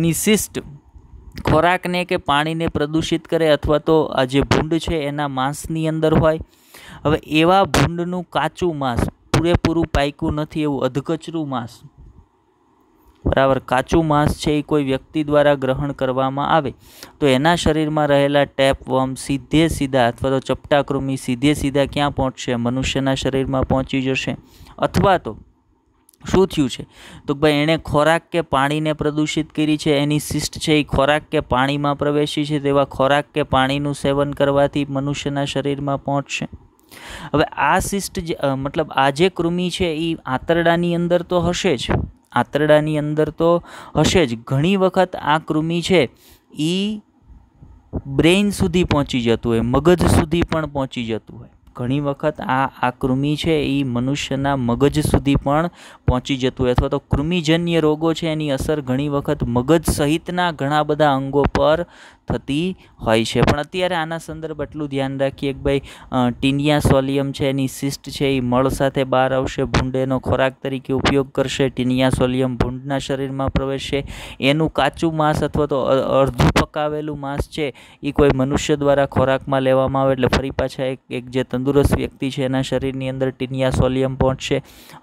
એની શિસ્ટ ખોરાકને કે પાણીને પ્રદૂષિત કરે અથવા તો આ જે ભૂંડ છે એના માંસની અંદર હોય હવે એવા ભૂંડનું કાચું માંસ પૂરેપૂરું પાક્યું નથી એવું અધકચરું માંસ બરાબર કાચું માંસ છે એ કોઈ વ્યક્તિ દ્વારા ગ્રહણ કરવામાં આવે તો એના શરીરમાં રહેલા ટેપ વર્મ સીધે સીધા અથવા તો ચપટાકૃમિ સીધે સીધા ક્યાં પહોંચશે મનુષ્યના શરીરમાં પહોંચી જશે અથવા તો શું થયું છે તો ભાઈ એણે ખોરાક કે પાણીને પ્રદૂષિત કરી છે એની શિષ્ટ છે એ ખોરાક કે પાણીમાં પ્રવેશી છે તેવા ખોરાક કે પાણીનું સેવન કરવાથી મનુષ્યના શરીરમાં પહોંચશે હવે આ શિષ્ટ મતલબ આ જે કૃમિ છે એ આંતરડાની અંદર તો હશે જ આંતરડાની અંદર તો હશે જ ઘણી વખત આ કૃમિ છે એ બ્રેઇન સુધી પહોંચી જતું હોય મગજ સુધી પણ પહોંચી જતું હોય ઘણી વખત આ આ કૃમિ છે એ મનુષ્યના મગજ સુધી પણ પહોંચી જતું હોય અથવા તો કૃમિજન્ય રોગો છે એની અસર ઘણી વખત મગજ સહિતના ઘણા બધા અંગો પર થતી હોય છે પણ અત્યારે આના સંદર્ભ એટલું ધ્યાન રાખીએ કે ભાઈ ટીનિયા સોલિયમ છે એની શિસ્ટ છે એ મળ સાથે બહાર આવશે ભૂંડેનો ખોરાક તરીકે ઉપયોગ કરશે ટીનિયા સોલિયમ ભૂંડના શરીરમાં પ્રવેશશે એનું કાચું માંસ અથવા તો અડધું પકાવેલું માંસ છે એ કોઈ મનુષ્ય દ્વારા ખોરાકમાં લેવામાં આવે એટલે ફરી પાછા એક એક જે તંદુરસ્ત વ્યક્તિ છે એના શરીરની અંદર ટીનિયા સોલિયમ પહોંચશે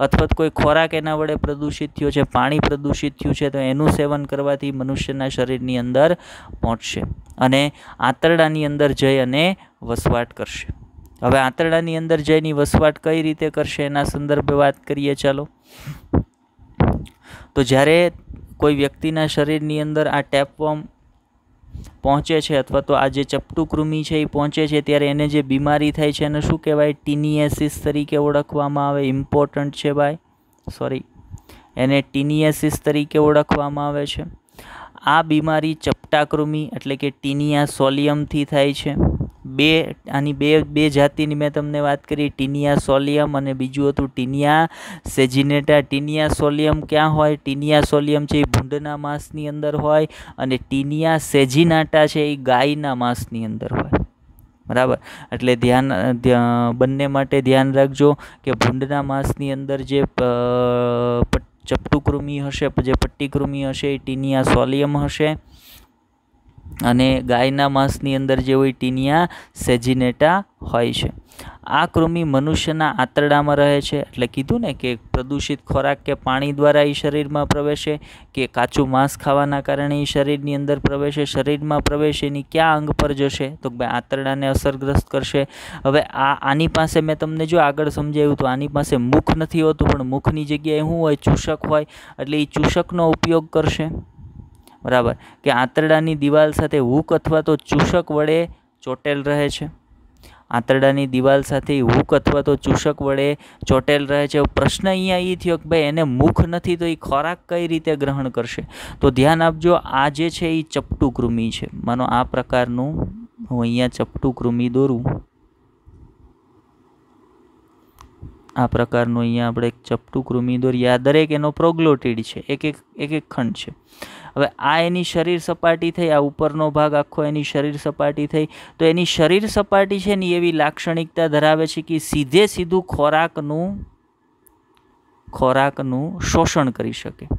અથવા તો કોઈ ખોરાક એના વડે પ્રદૂષિત થયો છે પાણી પ્રદૂષિત થયું છે તો એનું સેવન કરવાથી મનુષ્યના શરીરની અંદર પહોંચશે અને આંતરડાની અંદર જઈ અને વસવાટ કરશે હવે આંતરડાની અંદર જઈની વસવાટ કઈ રીતે કરશે એના સંદર્ભે વાત કરીએ ચાલો તો જ્યારે કોઈ વ્યક્તિના શરીરની અંદર આ ટેપવોર્મ પહોંચે છે અથવા તો આ જે ચપટું કૃમિ છે એ પહોંચે છે ત્યારે એને જે બીમારી થાય છે એને શું કહેવાય ટીનિએસિસ તરીકે ઓળખવામાં આવે ઇમ્પોર્ટન્ટ છે ભાઈ સોરી એને ટીનીએસિસ તરીકે ઓળખવામાં આવે છે આ બીમારી ચપટાકૃમિ એટલે કે ટીનિયા સોલિયમથી થાય છે બે આની બે બે જાતિની મેં તમને વાત કરી ટીનિયા સોલિયમ અને બીજું હતું ટીનિયા સેજિનેટા ટીનિયા સોલિયમ ક્યાં હોય ટીનિયા સોલિયમ છે એ ભૂંડના માંસની અંદર હોય અને ટીનિયા સેજિનાટા છે એ ગાયના માંસની અંદર હોય બરાબર એટલે ધ્યાન બંને માટે ધ્યાન રાખજો કે ભૂંડના માંસની અંદર જે કૃમિ હશે જે પટ્ટીકૃમિ હશે એ ટીનિયા સોલિયમ હશે અને ગાયના માંસની અંદર જે હોય ટીનિયા સેજિનેટા હોય છે આ કૃમિ મનુષ્યના આંતરડામાં રહે છે એટલે કીધું ને કે પ્રદૂષિત ખોરાક કે પાણી દ્વારા એ શરીરમાં પ્રવેશે કે કાચું માંસ ખાવાના કારણે એ શરીરની અંદર પ્રવેશે શરીરમાં પ્રવેશે એની ક્યાં અંગ પર જશે તો ભાઈ આંતરડાને અસરગ્રસ્ત કરશે હવે આ આની પાસે મેં તમને જો આગળ સમજાવ્યું તો આની પાસે મુખ નથી હોતું પણ મુખની જગ્યાએ શું હોય ચૂષક હોય એટલે એ ચૂષકનો ઉપયોગ કરશે બરાબર કે આંતરડાની દિવાલ સાથે હુક અથવા તો ચૂષક વડે ચોટેલ રહે છે આંતરડાની દિવાલ સાથે હૂક અથવા તો ચૂષક વડે ચોટેલ રહે છે પ્રશ્ન અહીંયા એ થયો કે ભાઈ એને મુખ નથી તો એ ખોરાક કઈ રીતે ગ્રહણ કરશે તો ધ્યાન આપજો આ જે છે એ ચપટું કૃમિ છે માનો આ પ્રકારનું હું અહીંયા ચપટું કૃમિ દોરું આ પ્રકારનું અહીંયા આપણે એક ચપટું કૃમિદોરી આ દરેક એનો પ્રોગ્લોટીડ છે એક એક એક એક ખંડ છે હવે આ એની શરીર સપાટી થઈ આ ઉપરનો ભાગ આખો એની શરીર સપાટી થઈ તો એની શરીર સપાટી છે ને એવી લાક્ષણિકતા ધરાવે છે કે સીધે સીધું ખોરાકનું ખોરાકનું શોષણ કરી શકે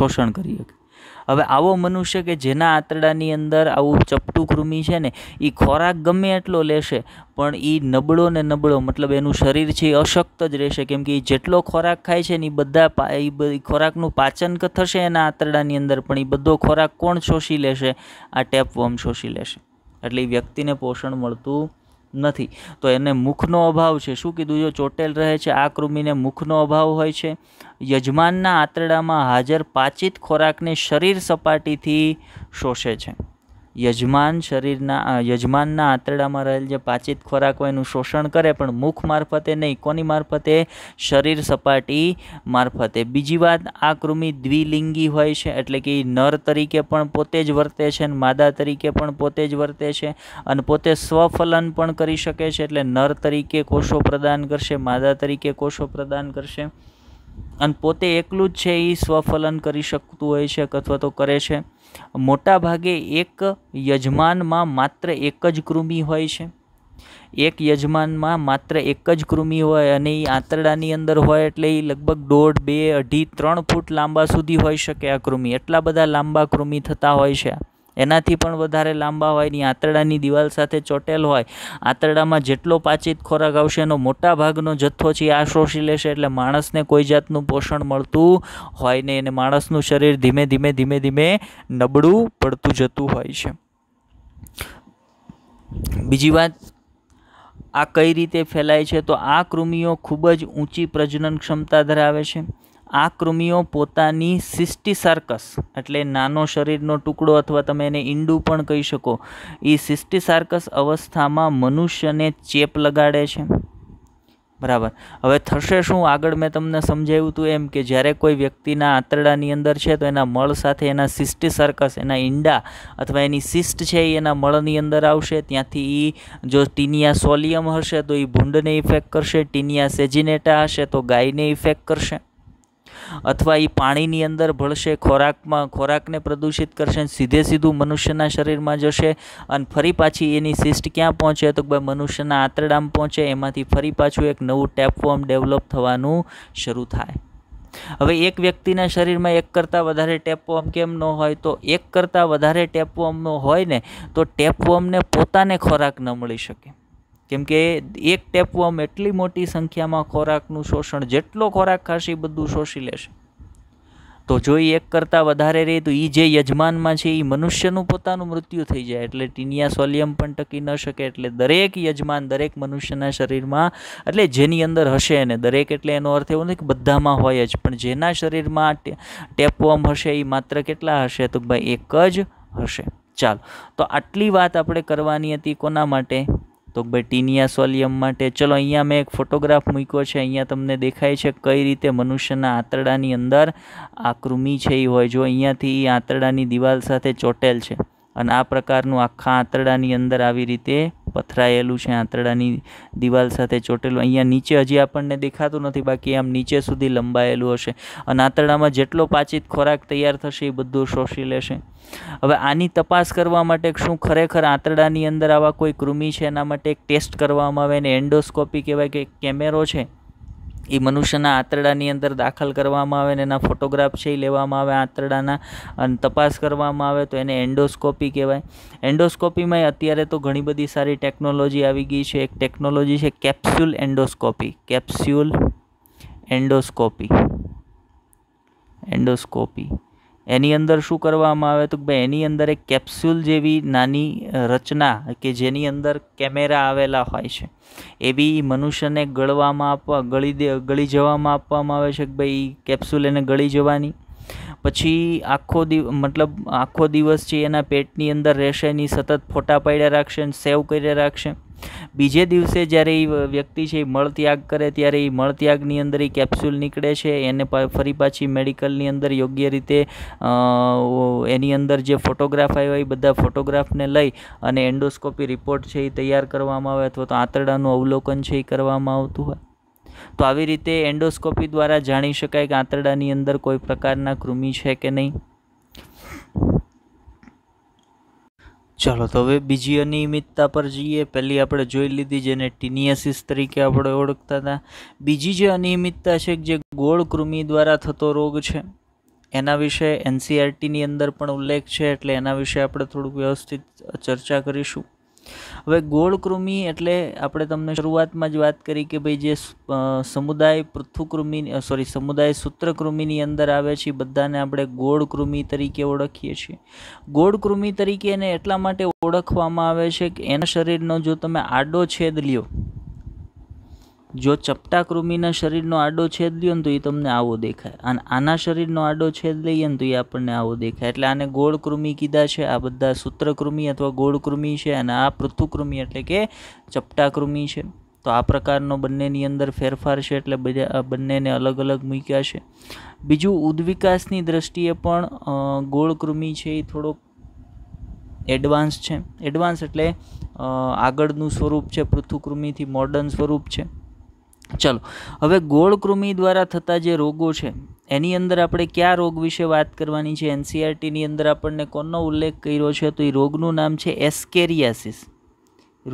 શોષણ કરી શકે હવે આવો મનુષ્ય કે જેના આંતરડાની અંદર આવું ચપટું કૃમિ છે ને એ ખોરાક ગમે એટલો લેશે પણ એ નબળો ને નબળો મતલબ એનું શરીર છે એ અશક્ત જ રહેશે કેમ કે એ જેટલો ખોરાક ખાય છે ને એ બધા એ ખોરાકનું પાચન થશે એના આંતરડાની અંદર પણ એ બધો ખોરાક કોણ શોષી લેશે આ ટેપવર્મ શોષી લેશે એટલે એ વ્યક્તિને પોષણ મળતું નથી તો એને મુખનો અભાવ છે શું કીધું જો ચોટેલ રહે છે આ કૃમિને મુખનો અભાવ હોય છે યજમાનના આંતરડામાં હાજર પાચિત ખોરાકને શરીર સપાટીથી શોષે છે યજમાન શરીરના યજમાનના આંતરડામાં રહેલ જે પાચિત ખોરાક હોય એનું શોષણ કરે પણ મુખ મારફતે નહીં કોની મારફતે શરીર સપાટી મારફતે બીજી વાત આ કૃમિ દ્વિલિંગી હોય છે એટલે કે નર તરીકે પણ પોતે જ વર્તે છે અને માદા તરીકે પણ પોતે જ વર્તે છે અને પોતે સ્વફલન પણ કરી શકે છે એટલે નર તરીકે કોષો પ્રદાન કરશે માદા તરીકે કોષો પ્રદાન કરશે અને પોતે એકલું જ છે એ સ્વફલન કરી શકતું હોય છે અથવા તો કરે છે મોટા ભાગે એક યજમાનમાં માત્ર એક જ કૃમિ હોય છે એક યજમાનમાં માત્ર એક જ કૃમિ હોય અને એ આંતરડાની અંદર હોય એટલે એ લગભગ દોઢ બે અઢી ત્રણ ફૂટ લાંબા સુધી હોઈ શકે આ કૃમિ એટલા બધા લાંબા કૃમિ થતા હોય છે એનાથી પણ વધારે લાંબા હોય ને આંતરડાની દિવાલ સાથે ચોટેલ હોય આંતરડામાં જેટલો પાચિત ખોરાક આવશે એનો મોટા ભાગનો જથ્થો છે આ શોષી લેશે એટલે માણસને કોઈ જાતનું પોષણ મળતું હોય નહીં અને માણસનું શરીર ધીમે ધીમે ધીમે ધીમે નબળું પડતું જતું હોય છે બીજી વાત આ કઈ રીતે ફેલાય છે તો આ કૃમિઓ ખૂબ જ ઊંચી પ્રજનન ક્ષમતા ધરાવે છે આ કૃમિઓ પોતાની સિસ્ટી સાર્કસ એટલે નાનો શરીરનો ટુકડો અથવા તમે એને ઈંડું પણ કહી શકો એ સિસ્ટી સાર્કસ અવસ્થામાં મનુષ્યને ચેપ લગાડે છે બરાબર હવે થશે શું આગળ મેં તમને સમજાવ્યું હતું એમ કે જ્યારે કોઈ વ્યક્તિના આંતરડાની અંદર છે તો એના મળ સાથે એના સિસ્ટી સર્કસ એના ઈંડા અથવા એની સિસ્ટ છે એ એના મળની અંદર આવશે ત્યાંથી એ જો ટીનિયા સોલિયમ હશે તો એ ભૂંડને ઇફેક્ટ કરશે ટીનિયા સેજિનેટા હશે તો ગાયને ઇફેક્ટ કરશે અથવા એ પાણીની અંદર ભળશે ખોરાકમાં ખોરાકને પ્રદૂષિત કરશે સીધે સીધું મનુષ્યના શરીરમાં જશે અને ફરી પાછી એની સિસ્ટ ક્યાં પહોંચે તો ભાઈ મનુષ્યના આંતરડામાં પહોંચે એમાંથી ફરી પાછું એક નવું ટેપફોર્મ ડેવલપ થવાનું શરૂ થાય હવે એક વ્યક્તિના શરીરમાં એક કરતાં વધારે ટેપવોર્મ કેમ ન હોય તો એક કરતાં વધારે ટેપવોર્મ હોય ને તો ટેપવોર્મને પોતાને ખોરાક ન મળી શકે કેમકે એક ટેપવમ એટલી મોટી સંખ્યામાં ખોરાકનું શોષણ જેટલો ખોરાક ખાશે એ બધું શોષી લેશે તો જો એ એક કરતાં વધારે રહે તો એ જે યજમાનમાં છે એ મનુષ્યનું પોતાનું મૃત્યુ થઈ જાય એટલે ટીનિયા સોલિયમ પણ ટકી ન શકે એટલે દરેક યજમાન દરેક મનુષ્યના શરીરમાં એટલે જેની અંદર હશે એને દરેક એટલે એનો અર્થ એવો નથી કે બધામાં હોય જ પણ જેના શરીરમાં ટેપવમ હશે એ માત્ર કેટલા હશે તો ભાઈ એક જ હશે ચાલો તો આટલી વાત આપણે કરવાની હતી કોના માટે તો ભાઈ ટીનિયા સોલિયમ માટે ચલો અહીંયા મેં એક ફોટોગ્રાફ મૂક્યો છે અહીંયા તમને દેખાય છે કઈ રીતે મનુષ્યના આંતરડાની અંદર આ કૃમિ છે એ હોય જો અહીંયાથી એ આંતરડાની દિવાલ સાથે ચોટેલ છે અને આ પ્રકારનું આખા આંતરડાની અંદર આવી રીતે પથરાયેલું છે આંતરડાની દિવાલ સાથે ચોટેલું અહીંયા નીચે હજી આપણને દેખાતું નથી બાકી આમ નીચે સુધી લંબાયેલું હશે અને આંતરડામાં જેટલો પાચિત ખોરાક તૈયાર થશે એ બધું શોષી લેશે હવે આની તપાસ કરવા માટે શું ખરેખર આંતરડાની અંદર આવા કોઈ કૃમિ છે એના માટે એક ટેસ્ટ કરવામાં આવે ને એન્ડોસ્કોપી કહેવાય કે કેમેરો છે એ મનુષ્યના આંતરડાની અંદર દાખલ કરવામાં આવે ને એના ફોટોગ્રાફ છે એ લેવામાં આવે આંતરડાના અને તપાસ કરવામાં આવે તો એને એન્ડોસ્કોપી કહેવાય એન્ડોસ્કોપીમાં અત્યારે તો ઘણી બધી સારી ટેકનોલોજી આવી ગઈ છે એક ટેકનોલોજી છે capsule endoscopy capsule endoscopy endoscopy એની અંદર શું કરવામાં આવે તો ભાઈ એની અંદર એક કેપ્સ્યુલ જેવી નાની રચના કે જેની અંદર કેમેરા આવેલા હોય છે એવી મનુષ્યને ગળવામાં આપવા ગળી દે ગળી જવામાં આપવામાં આવે છે કે ભાઈ કેપ્સ્યુલ એને ગળી જવાની પછી આખો દિવ મતલબ આખો દિવસ છે એના પેટની અંદર રહેશે નહીં સતત ફોટા પાડ્યા રાખશે સેવ કર્યા રાખશે બીજે દિવસે જ્યારે એ વ્યક્તિ છે એ મળત્યાગ કરે ત્યારે એ મળત્યાગની અંદર એ કેપ્સ્યુલ નીકળે છે એને ફરી પાછી મેડિકલની અંદર યોગ્ય રીતે એની અંદર જે ફોટોગ્રાફ આવ્યો એ બધા ફોટોગ્રાફને લઈ અને એન્ડોસ્કોપી રિપોર્ટ છે એ તૈયાર કરવામાં આવે અથવા તો આંતરડાનું અવલોકન છે એ કરવામાં આવતું હોય તો આવી રીતે એન્ડોસ્કોપી દ્વારા જાણી શકાય કે આંતરડાની અંદર કોઈ પ્રકારના કૃમિ છે કે નહીં ચાલો તો હવે બીજી અનિયમિતતા પર જઈએ પહેલી આપણે જોઈ લીધી જેને ટીનિયાસિસ તરીકે આપણે ઓળખતા હતા બીજી જે અનિયમિતતા છે જે ગોળ કૃમિ દ્વારા થતો રોગ છે એના વિશે એનસીઆરટીની અંદર પણ ઉલ્લેખ છે એટલે એના વિશે આપણે થોડુંક વ્યવસ્થિત ચર્ચા કરીશું હવે ગોળકૃમિ એટલે આપણે તમને શરૂઆતમાં જ વાત કરી કે ભાઈ જે સમુદાય પૃથુકૃમિ સોરી સમુદાય સૂત્રકૃમિની અંદર આવે છે બધાને આપણે ગોળકૃમિ તરીકે ઓળખીએ છીએ ગોળકૃમિ તરીકે એને એટલા માટે ઓળખવામાં આવે છે કે એના શરીરનો જો તમે આડો છેદ લ્યો જો ચપટા કૃમિના શરીરનો આડો છેદ લઈએ ને તો એ તમને આવો દેખાય અને આના શરીરનો આડો છેદ લઈએ ને તો એ આપણને આવો દેખાય એટલે આને ગોળ કૃમિ કીધા છે આ બધા સૂત્રકૃમિ અથવા ગોળ કૃમિ છે અને આ પૃથુકૃમિ એટલે કે ચપટા કૃમિ છે તો આ પ્રકારનો બંનેની અંદર ફેરફાર છે એટલે બધા બંનેને અલગ અલગ મૂક્યા છે બીજું ઉદ્વિકાસની દ્રષ્ટિએ પણ ગોળ કૃમિ છે એ થોડોક એડવાન્સ છે એડવાન્સ એટલે આગળનું સ્વરૂપ છે પૃથુકૃમિથી મોડર્ન સ્વરૂપ છે ચલો હવે ગોળકૃમિ દ્વારા થતા જે રોગો છે એની અંદર આપણે કયા રોગ વિશે વાત કરવાની છે એનસીઆરટીની અંદર આપણને કોનો ઉલ્લેખ કર્યો છે તો એ રોગનું નામ છે એસ્કેરિયાસિસ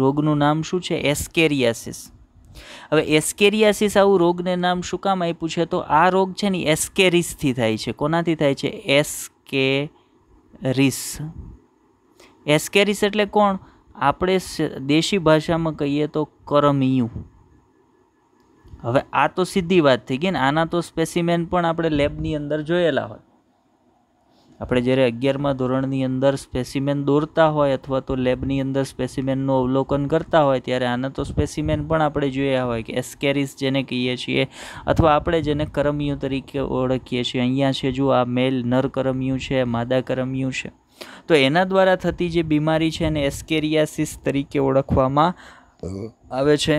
રોગનું નામ શું છે એસ્કેરિયાસિસ હવે એસ્કેરિયાસિસ આવું રોગને નામ શું કામ આપ્યું છે તો આ રોગ છે ને એસ્કેરિસથી થાય છે કોનાથી થાય છે એસ્કેરિસ એસ્કેરિસ એટલે કોણ આપણે દેશી ભાષામાં કહીએ તો કરમિયું હવે આ તો સીધી વાત થઈ ગઈ ને આના તો સ્પેસીમેન પણ આપણે લેબની અંદર જોયેલા હોય આપણે જ્યારે અગિયારમાં ધોરણની અંદર સ્પેસીમેન દોરતા હોય અથવા તો લેબની અંદર સ્પેસીમેનનું અવલોકન કરતા હોય ત્યારે આના તો સ્પેસીમેન પણ આપણે જોયા હોય કે એસ્કેરિસ જેને કહીએ છીએ અથવા આપણે જેને કરમિયું તરીકે ઓળખીએ છીએ અહીંયા છે જો આ મેલ નર કરમિયું છે માદા કરમિયું છે તો એના દ્વારા થતી જે બીમારી છે એને એસ્કેરિયાસિસ તરીકે ઓળખવામાં આવે છે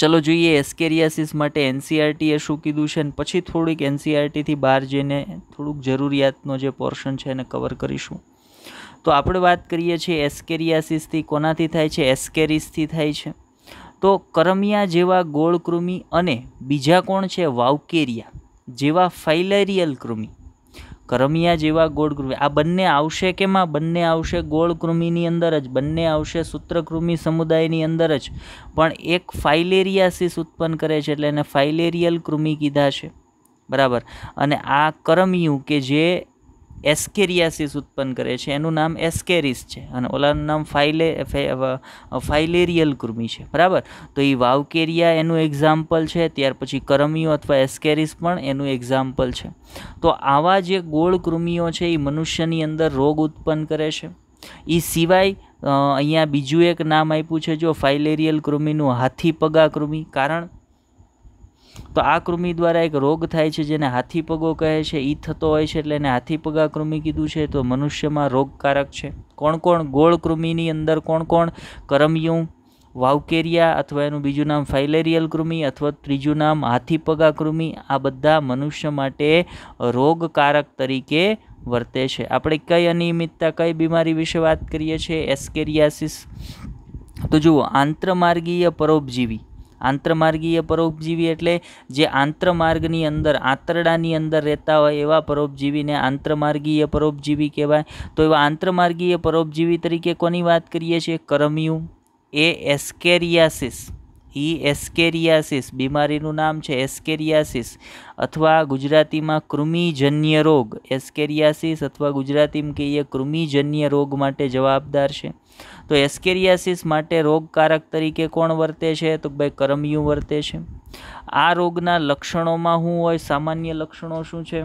ચલો જોઈએ એસ્કેરિયાસિસ માટે એનસીઆરટીએ શું કીધું છે અને પછી થોડીક એનસીઆરટીથી બહાર જઈને થોડુંક જરૂરિયાતનો જે પોર્શન છે એને કવર કરીશું તો આપણે વાત કરીએ છીએ એસ્કેરિયાસિસથી કોનાથી થાય છે એસ્કેરિસથી થાય છે તો કરમિયા જેવા ગોળ કૃમિ અને બીજા કોણ છે વાવકેરિયા જેવા ફાઇલેરિયલ કૃમિ કરમિયા જેવા ગોળકૃમિ આ બંને આવશે કેમાં બંને આવશે ગોળકૃમિની અંદર જ બંને આવશે સૂત્રકૃમિ સમુદાયની અંદર જ પણ એક ફાઇલેરિયાસિસ ઉત્પન્ન કરે છે એટલે એને ફાઇલેરિયલ કૃમિ કીધા છે બરાબર અને આ કરમિયું કે જે એસ્કેરિયાસિસ ઉત્પન્ન કરે છે એનું નામ એસ્કેરિસ છે અને ઓલાનું નામ ફાઇલે ફાઇલેરિયલ કૃમિ છે બરાબર તો એ વાવકેરિયા એનું એક્ઝામ્પલ છે ત્યાર પછી કરમીઓ અથવા એસ્કેરિસ પણ એનું એક્ઝામ્પલ છે તો આવા જે ગોળ કૃમિઓ છે એ મનુષ્યની અંદર રોગ ઉત્પન્ન કરે છે એ સિવાય અહીંયા બીજું એક નામ આપ્યું છે જો ફાઇલેરિયલ કૃમિનું હાથી પગા કૃમિ કારણ તો આ કૃમિ દ્વારા એક રોગ થાય છે જેને હાથીપગો કહે છે એ થતો હોય છે એટલે એને હાથીપગા કૃમિ કીધું છે તો મનુષ્યમાં રોગકારક છે કોણ કોણ ગોળ કૃમિની અંદર કોણ કોણ કરમયું વાવકેરિયા અથવા એનું બીજું નામ ફાઇલેરિયલ કૃમિ અથવા ત્રીજું નામ હાથીપગા કૃમિ આ બધા મનુષ્ય માટે રોગકારક તરીકે વર્તે છે આપણે કઈ અનિયમિતતા કઈ બીમારી વિશે વાત કરીએ છીએ એસ્કેરિયાસિસ તો જુઓ આંતરમાર્ગીય પરોપજીવી આંતરમાર્ગીય પરોપજીવી એટલે જે આંતરમાર્ગની અંદર આંતરડાની અંદર રહેતા હોય એવા પરોપજીવીને આંતરમાર્ગીય પરોપજીવી કહેવાય તો એવા આંતરમાર્ગીય પરોપજીવી તરીકે કોની વાત કરીએ છીએ કરમિયું એ એસ્કેરિયાસિસ ઈ એસ્કેરિયાસિસ બીમારીનું નામ છે એસ્કેરિયાસિસ અથવા ગુજરાતીમાં કૃમિજન્ય રોગ એસ્કેરિયાસિસ અથવા ગુજરાતીમાં કહીએ કૃમિજન્ય રોગ માટે જવાબદાર છે તો એસ્કેરિયાસિસ માટે રોગકારક તરીકે કોણ વર્તે છે તો ભાઈ કરમિયું વર્તે છે આ રોગના લક્ષણોમાં શું હોય સામાન્ય લક્ષણો શું છે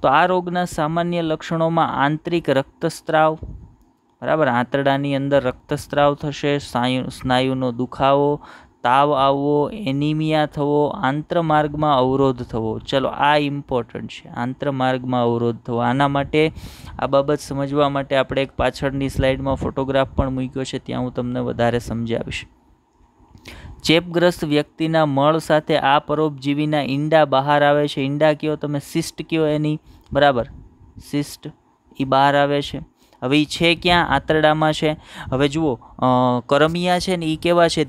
તો આ રોગના સામાન્ય લક્ષણોમાં આંતરિક રક્તસ્ત્રાવ બરાબર આંતરડાની અંદર રક્તસ્ત્રાવ થશે સ્નાયુ સ્નાયુનો દુખાવો તાવ આવવો એનિમિયા થવો આંત્રમાર્ગમાં અવરોધ થવો ચલો આ ઇમ્પોર્ટન્ટ છે આંત્રમાર્ગમાં અવરોધ થવો આના માટે આ બાબત સમજવા માટે આપણે એક પાછળની સ્લાઇડમાં ફોટોગ્રાફ પણ મૂક્યો છે ત્યાં હું તમને વધારે સમજાવીશ ચેપગ્રસ્ત વ્યક્તિના મળ સાથે આ પરોપજીવીના ઈંડા બહાર આવે છે ઈંડા કયો તમે સિસ્ટ કયો એની બરાબર સિસ્ટ એ બહાર આવે છે હવે એ છે ક્યાં આંતરડામાં છે હવે જુઓ કરમિયા છે ને એ કેવા છે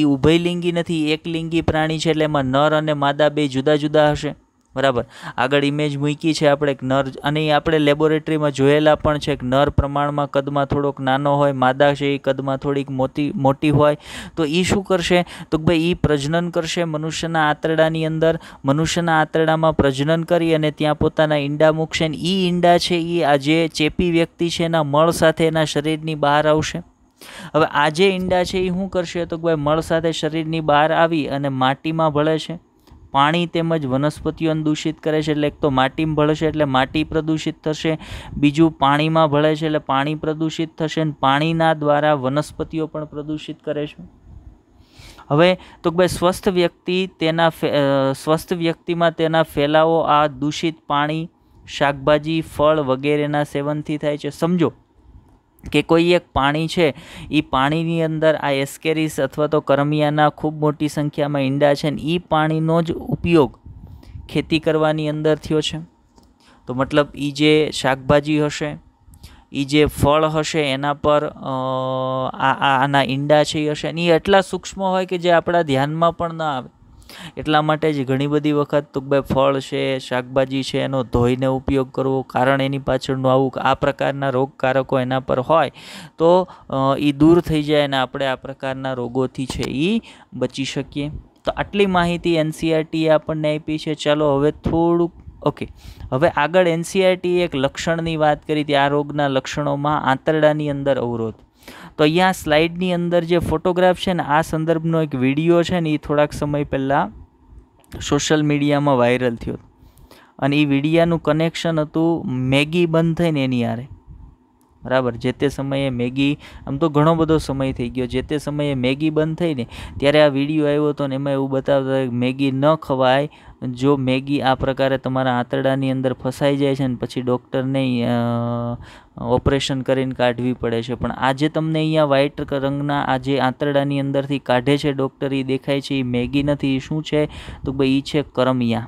એ ઉભયલિંગી નથી એકલિંગી પ્રાણી છે એટલે એમાં નર અને માદા બે જુદા જુદા હશે બરાબર આગળ ઇમેજ મૂકી છે આપણે એક નર અને એ આપણે લેબોરેટરીમાં જોયેલા પણ છે એક નર પ્રમાણમાં કદમાં થોડોક નાનો હોય માદા છે એ કદમાં થોડીક મોટી મોટી હોય તો એ શું કરશે તો ભાઈ એ પ્રજનન કરશે મનુષ્યના આંતરડાની અંદર મનુષ્યના આંતરડામાં પ્રજનન કરી અને ત્યાં પોતાના ઈંડા મૂકશે અને એ ઈંડા છે એ આ જે ચેપી વ્યક્તિ છે એના મળ સાથે એના શરીરની બહાર આવશે હવે આ જે ઈંડા છે એ શું કરશે તો ભાઈ મળ સાથે શરીરની બહાર આવી અને માટીમાં ભળે છે પાણી તેમજ વનસ્પતિઓને દૂષિત કરે છે એટલે એક તો માટી ભળશે એટલે માટી પ્રદૂષિત થશે બીજું પાણીમાં ભળે છે એટલે પાણી પ્રદૂષિત થશે અને પાણીના દ્વારા વનસ્પતિઓ પણ પ્રદૂષિત કરે છે હવે તો ભાઈ સ્વસ્થ વ્યક્તિ તેના સ્વસ્થ વ્યક્તિમાં તેના ફેલાવો આ દૂષિત પાણી શાકભાજી ફળ વગેરેના સેવનથી થાય છે સમજો કે કોઈ એક પાણી છે એ પાણીની અંદર આ એસ્કેરીસ અથવા તો કરમિયાના ખૂબ મોટી સંખ્યામાં ઈંડા છે ને એ પાણીનો જ ઉપયોગ ખેતી કરવાની અંદર થયો છે તો મતલબ એ જે શાકભાજી હશે એ જે ફળ હશે એના પર આ આના ઈંડા છે એ હશે અને એ એટલા સૂક્ષ્મ હોય કે જે આપણા ધ્યાનમાં પણ ન આવે એટલા માટે જ ઘણી બધી વખત તો ભાઈ ફળ છે શાકભાજી છે એનો ધોઈને ઉપયોગ કરવો કારણ એની પાછળનું આવું આ પ્રકારના રોગકારકો એના પર હોય તો એ દૂર થઈ જાય અને આપણે આ પ્રકારના રોગોથી છે એ બચી શકીએ તો આટલી માહિતી એનસીઆરટીએ e આપણને આપી છે ચાલો હવે થોડુંક ઓકે હવે આગળ e એનસીઆરટી એક લક્ષણની વાત કરી હતી આ રોગના લક્ષણોમાં આંતરડાની અંદર અવરોધ તો અહીંયા સ્લાઇડની અંદર જે ફોટોગ્રાફ છે ને આ સંદર્ભનો એક વિડીયો છે ને એ થોડાક સમય પહેલાં સોશિયલ મીડિયામાં વાયરલ થયો અને એ વિડીયાનું કનેક્શન હતું મેગી બંધ થઈને એની આરે બરાબર જે તે સમયે મેગી આમ તો ઘણો બધો સમય થઈ ગયો જે તે સમયે મેગી બંધ થઈ ને ત્યારે આ વિડીયો આવ્યો હતો ને એમાં એવું બતાવતા મેગી ન ખવાય જો મેગી આ પ્રકારે તમારા આંતરડાની અંદર ફસાઈ જાય છે ને પછી ડૉક્ટરને ઓપરેશન કરીને કાઢવી પડે છે પણ આજે તમને અહીંયા વ્હાઇટ રંગના આ જે આંતરડાની અંદરથી કાઢે છે ડૉક્ટર એ દેખાય છે એ મેગી નથી શું છે તો ભાઈ એ છે કરમિયા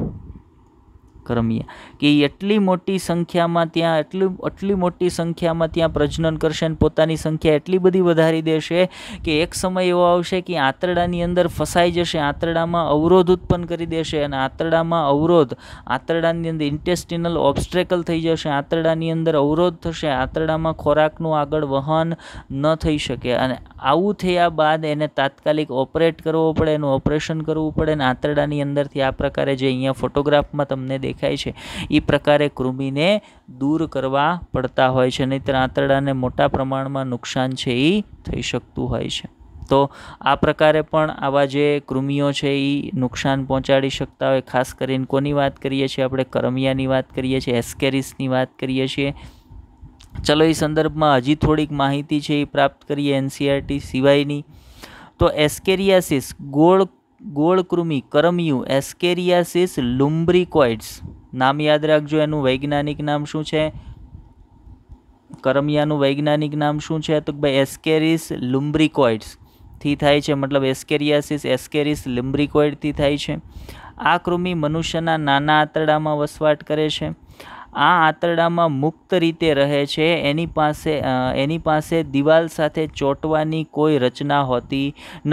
કરમિયા કે એટલી મોટી સંખ્યામાં ત્યાં એટલું એટલી મોટી સંખ્યામાં ત્યાં પ્રજનન કરશે અને પોતાની સંખ્યા એટલી બધી વધારી દેશે કે એક સમય એવો આવશે કે આંતરડાની અંદર ફસાઈ જશે આંતરડામાં અવરોધ ઉત્પન્ન કરી દેશે અને આંતરડામાં અવરોધ આંતરડાની અંદર ઇન્ટેસ્ટિનલ ઓબસ્ટ્રેકલ થઈ જશે આંતરડાની અંદર અવરોધ થશે આંતરડામાં ખોરાકનું આગળ વહન ન થઈ શકે અને આવું થયા બાદ એને તાત્કાલિક ઓપરેટ કરવો પડે એનું ઓપરેશન કરવું પડે અને આંતરડાની અંદરથી આ પ્રકારે જે અહીંયા ફોટોગ્રાફમાં તમને દેખાય છે એ પ્રકારે કૃમિને દૂર કરવા પડતા હોય છે નહીંતર આંતરડાને મોટા પ્રમાણમાં નુકસાન છે એ થઈ શકતું હોય છે તો આ પ્રકારે પણ આવા જે કૃમિઓ છે એ નુકસાન પહોંચાડી શકતા હોય ખાસ કરીને કોની વાત કરીએ છીએ આપણે કરમિયાની વાત કરીએ છીએ એસ્કેરિસની વાત કરીએ છીએ ચલો એ સંદર્ભમાં હજી થોડીક માહિતી છે એ પ્રાપ્ત કરીએ એનસીઆરટી સિવાયની તો એસ્કેરિયાસિસ ગોળ ગોળ કૃમિ કરમિયું એસ્કેરિયાસિસ લુમ્બ્રિકોઇડ્સ નામ યાદ રાખજો એનું વૈજ્ઞાનિક નામ શું છે કરમિયાનું વૈજ્ઞાનિક નામ શું છે તો ભાઈ એસ્કેરિસ લુમ્બ્રિકોઇડ્સથી થાય છે મતલબ એસ્કેરિયાસિસ એસ્કેરિસ લિમ્બ્રિકોઇડથી થાય છે આ કૃમિ મનુષ્યના નાના આંતરડામાં વસવાટ કરે છે આ આંતરડામાં મુક્ત રીતે રહે છે એની પાસે એની પાસે દિવાલ સાથે ચોંટવાની કોઈ રચના હોતી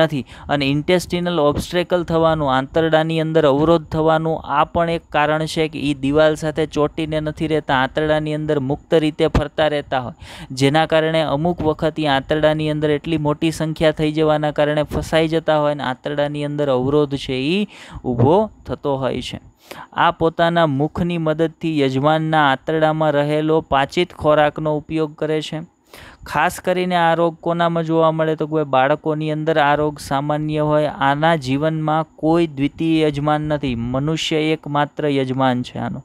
નથી અને ઇન્ટેસ્ટિનલ ઓબ્સ્ટ્રેકલ થવાનું આંતરડાની અંદર અવરોધ થવાનું આ પણ એક કારણ છે કે એ દિવાલ સાથે ચોંટીને નથી રહેતા આંતરડાની અંદર મુક્ત રીતે ફરતા રહેતા હોય જેના કારણે અમુક વખત એ આંતરડાની અંદર એટલી મોટી સંખ્યા થઈ જવાના કારણે ફસાઈ જતા હોય અને આંતરડાની અંદર અવરોધ છે એ ઊભો થતો હોય છે આ પોતાના મુખની મદદથી યજમાનના આંતરડામાં રહેલો પાચિત ખોરાકનો ઉપયોગ કરે છે ખાસ કરીને આ રોગ કોનામાં જોવા મળે તો કોઈ બાળકોની અંદર આ રોગ સામાન્ય હોય આના જીવનમાં કોઈ દ્વિતીય યજમાન નથી મનુષ્ય એકમાત્ર યજમાન છે આનો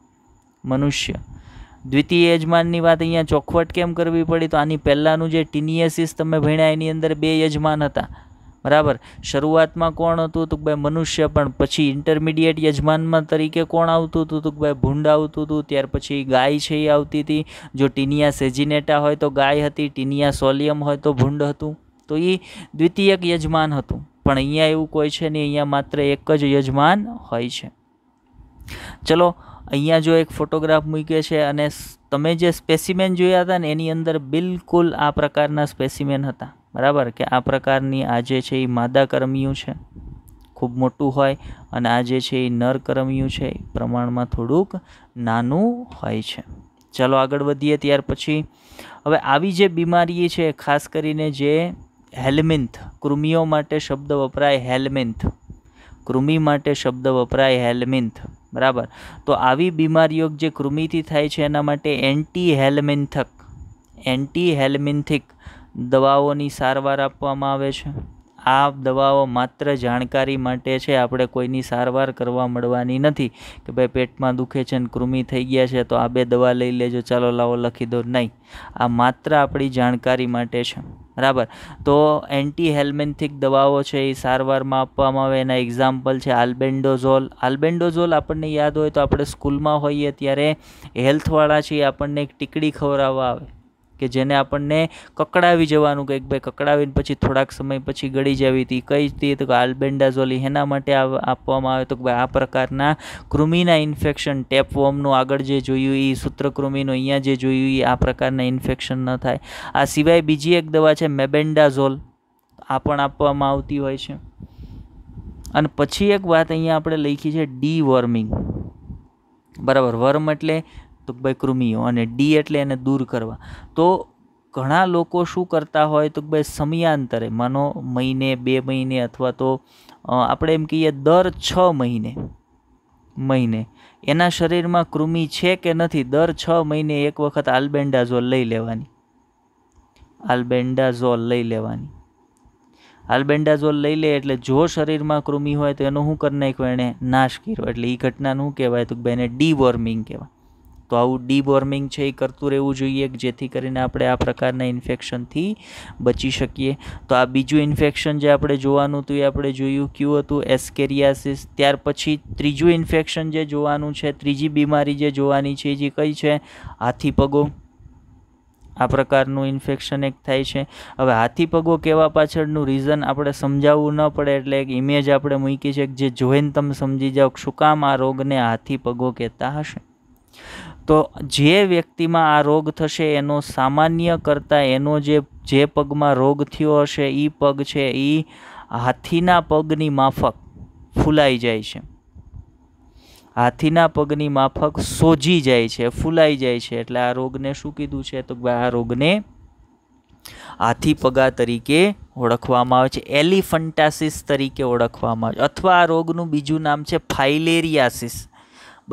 મનુષ્ય દ્વિતીય યજમાનની વાત અહીંયા ચોખવટ કેમ કરવી પડી તો આની પહેલાંનું જે ટીનિયસિસ તમે ભણ્યા એની અંદર બે યજમાન હતા બરાબર શરૂઆતમાં કોણ હતું તો ભાઈ મનુષ્ય પણ પછી ઇન્ટરમીડિયેટ યજમાનમાં તરીકે કોણ આવતું હતું તો ભાઈ ભૂંડ આવતું હતું ત્યાર પછી ગાય છે એ આવતી હતી જો ટીનિયા સેજિનેટા હોય તો ગાય હતી ટીનિયા સોલિયમ હોય તો ભૂંડ હતું તો એ દ્વિતીયક યજમાન હતું પણ અહીંયા એવું કોઈ છે નહીં અહીંયા માત્ર એક જ યજમાન હોય છે ચલો અહીંયા જો એક ફોટોગ્રાફ મૂકે છે અને તમે જે સ્પેસીમેન જોયા હતા ને એની અંદર બિલકુલ આ પ્રકારના સ્પેસિમેન હતા બરાબર કે આ પ્રકારની આ જે છે એ માદા કરમિયું છે ખૂબ મોટું હોય અને આ જે છે એ નર કરમિયું છે એ પ્રમાણમાં થોડુંક નાનું હોય છે ચાલો આગળ વધીએ ત્યાર પછી હવે આવી જે બીમારી છે ખાસ કરીને જે હેલ્મિન્થ કૃમિઓ માટે શબ્દ વપરાય હેલ્મિન્થ કૃમિ માટે શબ્દ વપરાય હેલ્મિન્થ બરાબર તો આવી બીમારીઓ જે કૃમિથી થાય છે એના માટે એન્ટી હેલ્મિન્થક એન્ટી હેલ્મિન્થિક દવાઓની સારવાર આપવામાં આવે છે આ દવાઓ માત્ર જાણકારી માટે છે આપણે કોઈની સારવાર કરવા મળવાની નથી કે ભાઈ પેટમાં દુખે છે ને કૃમિ થઈ ગયા છે તો આ બે દવા લઈ લેજો ચાલો લાવો લખી દો નહીં આ માત્ર આપણી જાણકારી માટે છે બરાબર તો એન્ટી હેલ્મેન્થિક દવાઓ છે એ સારવારમાં આપવામાં આવે એના એક્ઝામ્પલ છે આલ્બેન્ડોઝોલ આલ્બેન્ડોઝોલ આપણને યાદ હોય તો આપણે સ્કૂલમાં હોઈએ ત્યારે હેલ્થવાળા છે એ આપણને એક ટીકડી ખવડાવવા આવે કે જેને આપણને કકડાવી જવાનું કંઈક ભાઈ કકડાવીને પછી થોડાક સમય પછી ગળી જવી હતી કઈ હતી તો આલ્બેન્ડાઝોલી એના માટે આપવામાં આવે તો કે ભાઈ આ પ્રકારના કૃમિના ઇન્ફેક્શન ટેપવોર્મનું આગળ જે જોયું એ સૂત્રકૃમિનું અહીંયા જે જોયું એ આ પ્રકારના ઇન્ફેક્શન ન થાય આ સિવાય બીજી એક દવા છે મેબેન્ડાઝોલ આ પણ આપવામાં આવતી હોય છે અને પછી એક વાત અહીંયા આપણે લખી છે ડી વોર્મિંગ બરાબર વર્મ એટલે તો ભાઈ કૃમિઓ અને ડી એટલે એને દૂર કરવા તો ઘણા લોકો શું કરતા હોય તો ભાઈ સમયાંતરે માનો મહિને બે મહિને અથવા તો આપણે એમ કહીએ દર છ મહિને મહિને એના શરીરમાં કૃમિ છે કે નથી દર છ મહિને એક વખત આલ્બેન્ડાઝોલ લઈ લેવાની આલ્બેન્ડાઝોલ લઈ લેવાની આલ્બેન્ડાઝોલ લઈ લે એટલે જો શરીરમાં કૃમિ હોય તો એનો શું કરી નાખ્યો એણે નાશ કર્યો એટલે એ ઘટનાનું કહેવાય તો ભાઈ એને ડીવોર્મિંગ કહેવાય તો આવું ડીવોર્મિંગ છે એ કરતું રહેવું જોઈએ જેથી કરીને આપણે આ પ્રકારના ઇન્ફેક્શનથી બચી શકીએ તો આ બીજું ઇન્ફેક્શન જે આપણે જોવાનું હતું એ આપણે જોયું કયું હતું એસ્કેરિયાસિસ ત્યાર પછી ત્રીજું ઇન્ફેક્શન જે જોવાનું છે ત્રીજી બીમારી જે જોવાની છે જે કઈ છે હાથી પગો આ પ્રકારનું ઇન્ફેક્શન એક થાય છે હવે હાથી પગો કેવા પાછળનું રીઝન આપણે સમજાવવું ન પડે એટલે એક ઇમેજ આપણે મૂકી છે જે જોઈને તમે સમજી જાઓ શું કામ આ રોગને હાથી પગો કહેતા હશે તો જે વ્યક્તિમાં આ રોગ થશે એનો સામાન્ય કરતાં એનો જે જે પગમાં રોગ થયો હશે એ પગ છે એ હાથીના પગની માફક ફૂલાઈ જાય છે હાથીના પગની માફક સોજી જાય છે ફૂલાઈ જાય છે એટલે આ રોગને શું કીધું છે તો આ રોગને હાથી પગા તરીકે ઓળખવામાં આવે છે એલિફન્ટાસિસ તરીકે ઓળખવામાં આવે છે અથવા આ રોગનું બીજું નામ છે ફાઇલેરિયાસિસ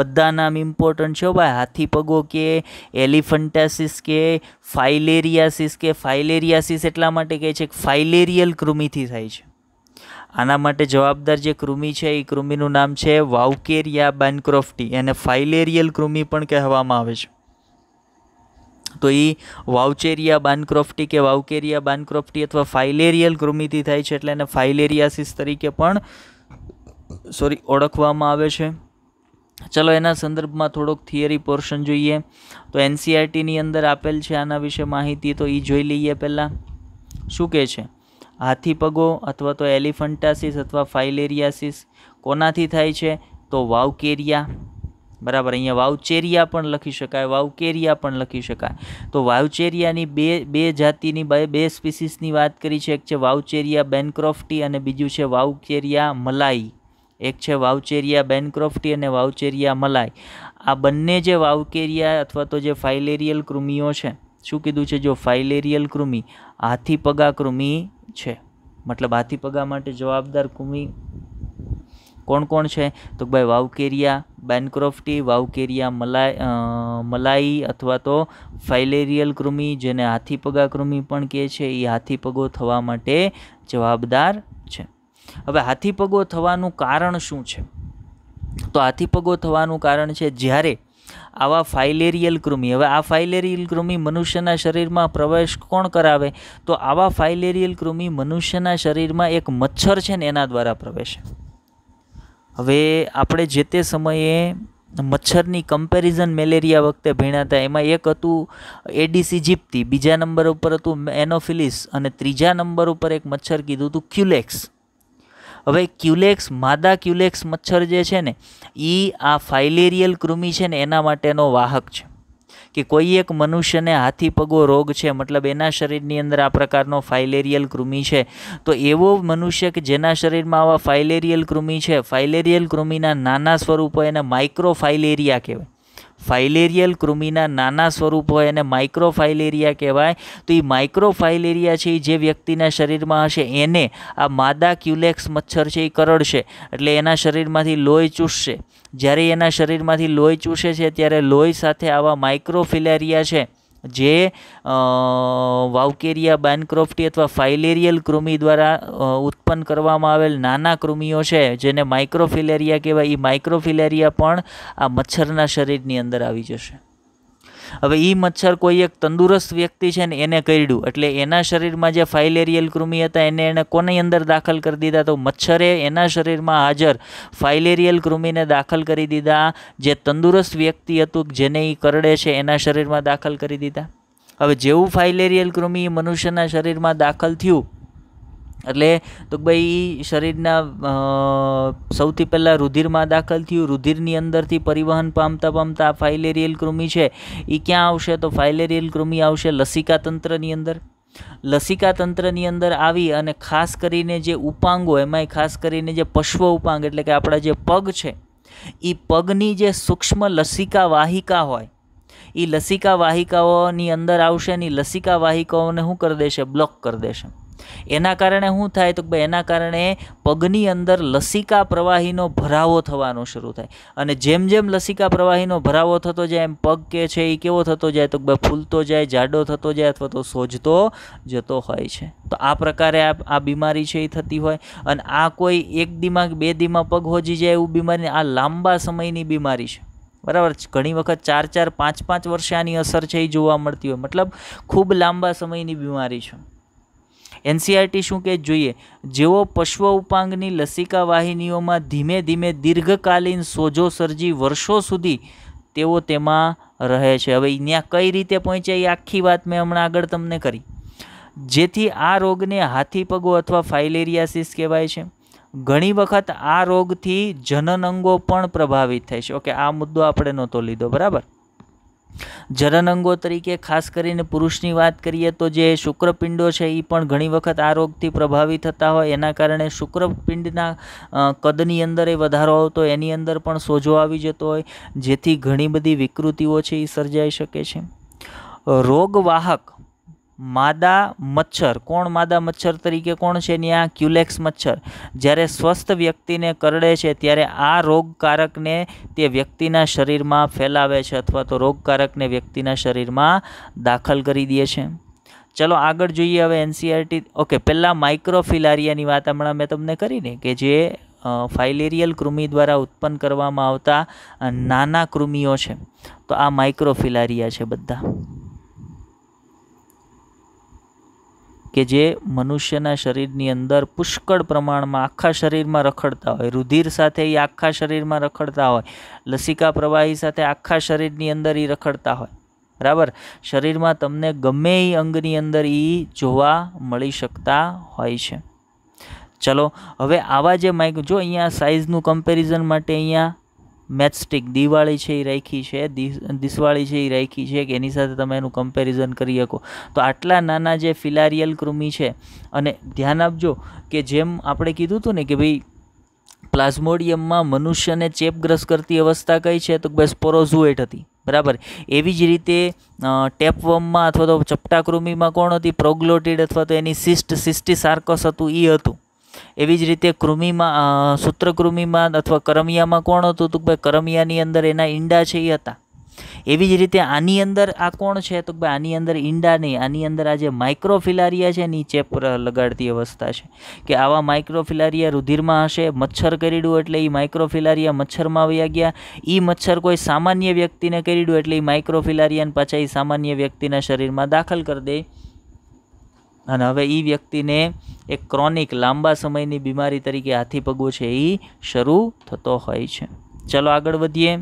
બધા નામ ઇમ્પોર્ટન્ટ છે ભાઈ હાથી પગો કે એલિફન્ટાસિસ કે ફાઇલેરિયાસિસ કે ફાઇલેરિયાસિસ એટલા માટે કહે છે કે ફાઇલેરિયલ કૃમિથી થાય છે આના માટે જવાબદાર જે કૃમિ છે એ કૃમિનું નામ છે વાઉકેરિયા બેનક્રોફ્ટી એને ફાઇલેરિયલ કૃમિ પણ કહેવામાં આવે છે તો એ વાઉચેરિયા બાનક્રોફ્ટી કે વાઉકેરિયા બાનક્રોફ્ટી અથવા ફાઇલેરિયલ કૃમિથી થાય છે એટલે એને ફાઇલેરિયાસિસ તરીકે પણ સોરી ઓળખવામાં આવે છે ચલો એના સંદર્ભમાં થોડોક થિયરી પોર્શન જોઈએ તો એનસીઆરટીની e અંદર આપેલ છે આના વિશે માહિતી તો એ જોઈ લઈએ પહેલાં શું કહે છે હાથી પગો અથવા તો એલિફન્ટાસિસ અથવા ફાઇલેરિયાસિસ કોનાથી થાય છે તો વાવકેરિયા બરાબર અહીંયા વાવચેરિયા પણ લખી શકાય વાવકેરિયા પણ લખી શકાય તો વાવચેરિયાની બે બે જાતિની બે બે સ્પીસીસની વાત કરી છે એક છે વાવચેરિયા બેનક્રોફ્ટી અને બીજું છે વાવકેરિયા મલાઈ એક છે વાવચેરિયા બેનક્રોફ્ટી અને વાવચેરિયા મલાઈ આ બંને જે વાવકેરિયા અથવા તો જે ફાઇલેરિયલ કૃમિઓ છે શું કીધું છે જો ફાઇલેરિયલ કૃમિ હાથીપગા કૃમિ છે મતલબ હાથીપગા માટે જવાબદાર કૃમિ કોણ કોણ છે તો ભાઈ વાવકેરિયા બેનક્રોફ્ટી વાવકેરિયા મલાઈ મલાઈ અથવા તો ફાઇલેરિયલ કૃમિ જેને હાથીપગા કૃમિ પણ કહે છે એ હાથીપગો થવા માટે જવાબદાર હવે હાથીપગો થવાનું કારણ શું છે તો હાથીપગો થવાનું કારણ છે જ્યારે આવા ફાઇલેરિયલ કૃમિ હવે આ ફાઇલેરિયલ કૃમિ મનુષ્યના શરીરમાં પ્રવેશ કોણ કરાવે તો આવા ફાઇલેરિયલ કૃમિ મનુષ્યના શરીરમાં એક મચ્છર છે ને એના દ્વારા પ્રવેશે હવે આપણે જે તે સમયે મચ્છરની કમ્પેરિઝન મેલેરિયા વખતે ભણ્યા હતા એમાં એક હતું એડીસી જીપ્તી બીજા નંબર ઉપર હતું એનોફિલિસ અને ત્રીજા નંબર ઉપર એક મચ્છર કીધું હતું ક્યુલેક્સ હવે ક્યુલેક્સ માદા ક્યુલેક્સ મચ્છર જે છે ને એ આ ફાઇલેરિયલ કૃમિ છે ને એના માટેનો વાહક છે કે કોઈ એક મનુષ્યને હાથી પગો રોગ છે મતલબ એના શરીરની અંદર આ પ્રકારનો ફાઇલેરિયલ કૃમિ છે તો એવો મનુષ્ય કે જેના શરીરમાં આવા ફાઇલેરિયલ કૃમિ છે ફાઇલેરિયલ કૃમિના નાના સ્વરૂપો એને માઇક્રો ફાઇલેરિયા કહેવાય ફાઇલેરિયલ કૃમિના નાના સ્વરૂપ હોય એને માઇક્રોફાઇલેરિયા કહેવાય તો એ માઇક્રોફાઇલેરિયા છે એ જે વ્યક્તિના શરીરમાં હશે એને આ માદા ક્યુલેક્સ મચ્છર છે એ કરડશે એટલે એના શરીરમાંથી લોહી ચૂસશે જ્યારે એના શરીરમાંથી લોહી ચૂસે છે ત્યારે લોહી સાથે આવા માઇક્રોફિલેરિયા છે જે વાવકેરિયા બાનક્રોફ્ટી અથવા ફાઇલેરિયલ કૃમિ દ્વારા ઉત્પન્ન કરવામાં આવેલ નાના કૃમિઓ છે જેને માઇક્રોફિલેરિયા કહેવાય એ માઇક્રોફિલેરિયા પણ આ મચ્છરના શરીરની અંદર આવી જશે હવે એ મચ્છર કોઈ એક તંદુરસ્ત વ્યક્તિ છે ને એને કરડ્યું એટલે એના શરીરમાં જે ફાઇલેરિયલ કૃમિ હતા એને એણે કોની અંદર દાખલ કરી દીધા તો મચ્છરે એના શરીરમાં હાજર ફાઇલેરિયલ કૃમિને દાખલ કરી દીધા જે તંદુરસ્ત વ્યક્તિ હતું જેને એ કરડે છે એના શરીરમાં દાખલ કરી દીધા હવે જેવું ફાઇલેરિયલ કૃમિ મનુષ્યના શરીરમાં દાખલ થયું એટલે તો દુબઈ શરીરના સૌથી પહેલાં રુધિરમાં દાખલ થયું રુધિરની અંદરથી પરિવહન પામતા પામતા ફાઇલેરિયલ કૃમિ છે એ ક્યાં આવશે તો ફાઇલેરિયલ કૃમિ આવશે લસિકા તંત્રની અંદર લસિકા તંત્રની અંદર આવી અને ખાસ કરીને જે ઉપાંગો એમાંય ખાસ કરીને જે પશ્વ ઉપાંગ એટલે કે આપણા જે પગ છે એ પગની જે સૂક્ષ્મ લસિકા વાહિકા હોય એ લસિકા વાહિકાઓની અંદર આવશે અને લસિકા વાહિકાઓને શું કરી દેશે બ્લોક કરી દેશે એના કારણે શું થાય તો ભાઈ એના કારણે પગની અંદર લસિકા પ્રવાહીનો ભરાવો થવાનો શરૂ થાય અને જેમ જેમ લસિકા પ્રવાહીનો ભરાવો થતો જાય એમ પગ કે છે એ કેવો થતો જાય તો ભાઈ ફૂલતો જાય જાડો થતો જાય અથવા તો સોજતો જતો હોય છે તો આ પ્રકારે આ આ બીમારી છે એ થતી હોય અને આ કોઈ એક દિમાગ બે દિમાગ પગ હોજી જાય એવું બીમારી આ લાંબા સમયની બીમારી છે બરાબર ઘણી વખત ચાર ચાર પાંચ પાંચ વર્ષે આની અસર છે એ જોવા મળતી હોય મતલબ ખૂબ લાંબા સમયની બીમારી છે એનસીઆરટી શું કહે જોઈએ જેઓ પશ્વ ઉપાંગની લસિકા વાહિનીઓમાં ધીમે ધીમે દીર્ઘકાલીન સોજો સર્જી વર્ષો સુધી તેઓ તેમાં રહે છે હવે ત્યાં કઈ રીતે પહોંચ્યા એ આખી વાત મેં હમણાં આગળ તમને કરી જેથી આ રોગને હાથીપગો અથવા ફાઇલેરિયાસિસ કહેવાય છે ઘણી વખત આ રોગથી જનન અંગો પણ પ્રભાવિત થાય છે ઓકે આ મુદ્દો આપણે નહોતો લીધો બરાબર જનનંગો તરીકે ખાસ કરીને પુરુષની વાત કરીએ તો જે શુક્રપિંડો છે એ પણ ઘણી વખત આ રોગથી પ્રભાવિત થતા હોય એના કારણે શુક્રપિંડના કદની અંદર એ વધારો આવતો એની અંદર પણ સોજો આવી જતો હોય જેથી ઘણી બધી વિકૃતિઓ છે એ સર્જાઈ શકે છે રોગવાહક માદા મચ્છર કોણ માદા મચ્છર તરીકે કોણ છે ને આ ક્યુલેક્સ મચ્છર જ્યારે સ્વસ્થ વ્યક્તિને કરડે છે ત્યારે આ રોગકારકને તે વ્યક્તિના શરીરમાં ફેલાવે છે અથવા તો રોગકારકને વ્યક્તિના શરીરમાં દાખલ કરી દે છે ચલો આગળ જોઈએ હવે એનસીઆરટી e ઓકે પહેલાં માઇક્રોફિલારિયાની વાત હમણાં મેં તમને કરીને કે જે ફાઇલેરિયલ કૃમિ દ્વારા ઉત્પન્ન કરવામાં આવતા નાના કૃમિઓ છે તો આ માઇક્રોફિલારિયા છે બધા કે જે મનુષ્યના શરીરની અંદર પુષ્કળ પ્રમાણમાં આખા શરીરમાં રખડતા હોય રુધિર સાથે એ આખા શરીરમાં રખડતા હોય લસિકા પ્રવાહી સાથે આખા શરીરની અંદર એ રખડતા હોય બરાબર શરીરમાં તમને ગમે એ અંગની અંદર એ જોવા મળી શકતા હોય છે ચલો હવે આવા જે માઇક જો અહીંયા સાઇઝનું કમ્પેરિઝન માટે અહીંયા મેચસ્ટિક દિવાળી છે એ રાખી છે દિસવાળી છે એ રાખી છે કે એની સાથે તમે એનું કમ્પેરિઝન કરી શકો તો આટલા નાના જે ફિલારિયલ કૃમિ છે અને ધ્યાન આપજો કે જેમ આપણે કીધું હતું ને કે ભાઈ પ્લાઝ્મોડિયમમાં મનુષ્યને ચેપગ્રસ્ત કરતી અવસ્થા કઈ છે તો બસ પોરોઝુએટ હતી બરાબર એવી જ રીતે ટેપવમમાં અથવા તો કૃમિમાં કોણ હતી પ્રોગ્લોટિડ અથવા તો એની સિસ્ટ સિસ્ટી સાર્કસ હતું એ હતું એવી જ રીતે કૃમિમાં સૂત્રકૃમિમાં અથવા કરમિયામાં કોણ હતું તો ભાઈ કરમિયાની અંદર એના ઈંડા છે એ હતા એવી જ રીતે આની અંદર આ કોણ છે તો ભાઈ આની અંદર ઈંડા નહીં આની અંદર આ જે માઇક્રોફિલારિયા છે એની ચેપ લગાડતી અવસ્થા છે કે આવા માઇક્રોફિલારિયા રુધિરમાં હશે મચ્છર કરીડું એટલે એ માઇક્રોફિલારિયા મચ્છરમાં આવ્યા ગયા એ મચ્છર કોઈ સામાન્ય વ્યક્તિને કરીડું એટલે એ માઇક્રોફિલારિયાને પાછા એ સામાન્ય વ્યક્તિના શરીરમાં દાખલ કરી દે અને હવે એ વ્યક્તિને એક ક્રોનિક લાંબા સમયની બીમારી તરીકે હાથી પગો છે એ શરૂ થતો હોય છે ચલો આગળ વધીએ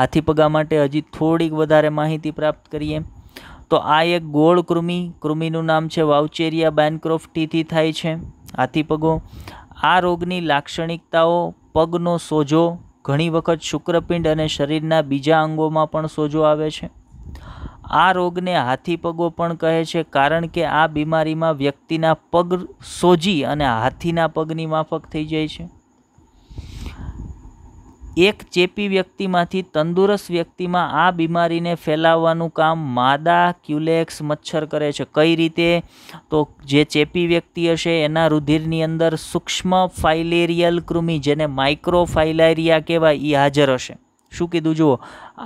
હાથી પગા માટે હજી થોડીક વધારે માહિતી પ્રાપ્ત કરીએ તો આ એક ગોળ કૃમિ કૃમિનું નામ છે વાઉચેરિયા બેનક્રોફ્ટીથી થાય છે હાથીપગો આ રોગની લાક્ષણિકતાઓ પગનો સોજો ઘણી વખત શુક્રપિંડ અને શરીરના બીજા અંગોમાં પણ સોજો આવે છે આ રોગને હાથી પગો પણ કહે છે કારણ કે આ બીમારીમાં વ્યક્તિના પગ સોજી અને હાથીના પગની માફક થઈ જાય છે એક ચેપી વ્યક્તિમાંથી તંદુરસ્ત વ્યક્તિમાં આ બીમારીને ફેલાવવાનું કામ માદા ક્યુલેક્સ મચ્છર કરે છે કઈ રીતે તો જે ચેપી વ્યક્તિ હશે એના રુધિરની અંદર સૂક્ષ્મ ફાઇલેરિયલ કૃમિ જેને માઇક્રોફાઇલેરિયા કહેવાય એ હાજર હશે શું કીધું જુઓ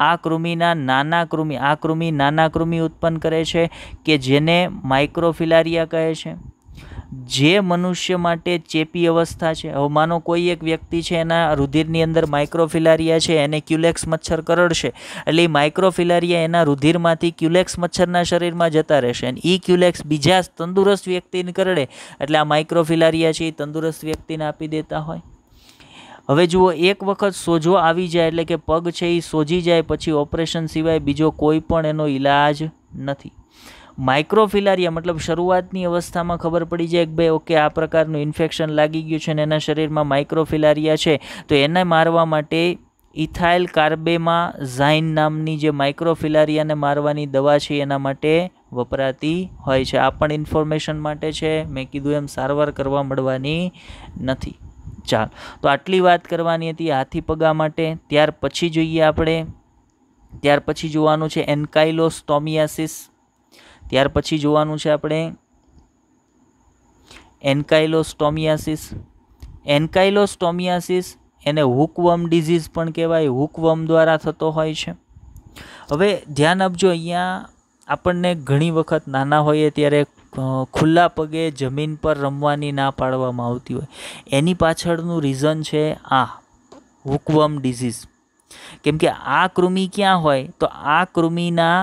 આ કૃમિના નાના કૃમિ આ કૃમિ નાના કૃમિ ઉત્પન્ન કરે છે કે જેને માઇક્રોફિલારિયા કહે છે જે મનુષ્ય માટે ચેપી અવસ્થા છે હવે માનો કોઈ એક વ્યક્તિ છે એના રુધિરની અંદર માઇક્રોફિલારિયા છે એને ક્યુલેક્સ મચ્છર કરડશે એટલે એ માઇક્રોફિલારિયા એના રુધિરમાંથી ક્યુલેક્સ મચ્છરના શરીરમાં જતા રહેશે અને એ ક્યુલેક્સ બીજા તંદુરસ્ત વ્યક્તિને કરડે એટલે આ માઇક્રોફિલારિયા છે એ તંદુરસ્ત વ્યક્તિને આપી દેતા હોય હવે જુઓ એક વખત સોજો આવી જાય એટલે કે પગ છે એ સોજી જાય પછી ઓપરેશન સિવાય બીજો કોઈ પણ એનો ઈલાજ નથી માઇક્રોફિલારિયા મતલબ શરૂઆતની અવસ્થામાં ખબર પડી જાય કે ભાઈ ઓકે આ પ્રકારનું ઇન્ફેક્શન લાગી ગયું છે ને એના શરીરમાં માઇક્રોફિલારિયા છે તો એને મારવા માટે ઇથાઇલ કાર્બેમાં ઝાઇન નામની જે માઇક્રોફિલારિયાને મારવાની દવા છે એના માટે વપરાતી હોય છે આ પણ ઇન્ફોર્મેશન માટે છે મેં કીધું એમ સારવાર કરવા મળવાની નથી ચાલ તો આટલી વાત કરવાની હતી હાથી પગા માટે ત્યાર પછી જોઈએ આપણે ત્યાર પછી જોવાનું છે એન્કાઇલોસ્ટોમિયાસિસ ત્યાર પછી જોવાનું છે આપણે એન્કાઇલોસ્ટોમિયાસિસ એન્કાઇલોસ્ટોમિયાસિસ એને હુકવમ ડિઝીઝ પણ કહેવાય હુકવમ દ્વારા થતો હોય છે હવે ધ્યાન આપજો અહીંયા આપણને ઘણી વખત નાના હોઈએ ત્યારે ખુલ્લા પગે જમીન પર રમવાની ના પાડવામાં આવતી હોય એની પાછળનું રીઝન છે આ હુકવમ ડિઝીઝ કેમ કે આ કૃમિ ક્યાં હોય તો આ કૃમિના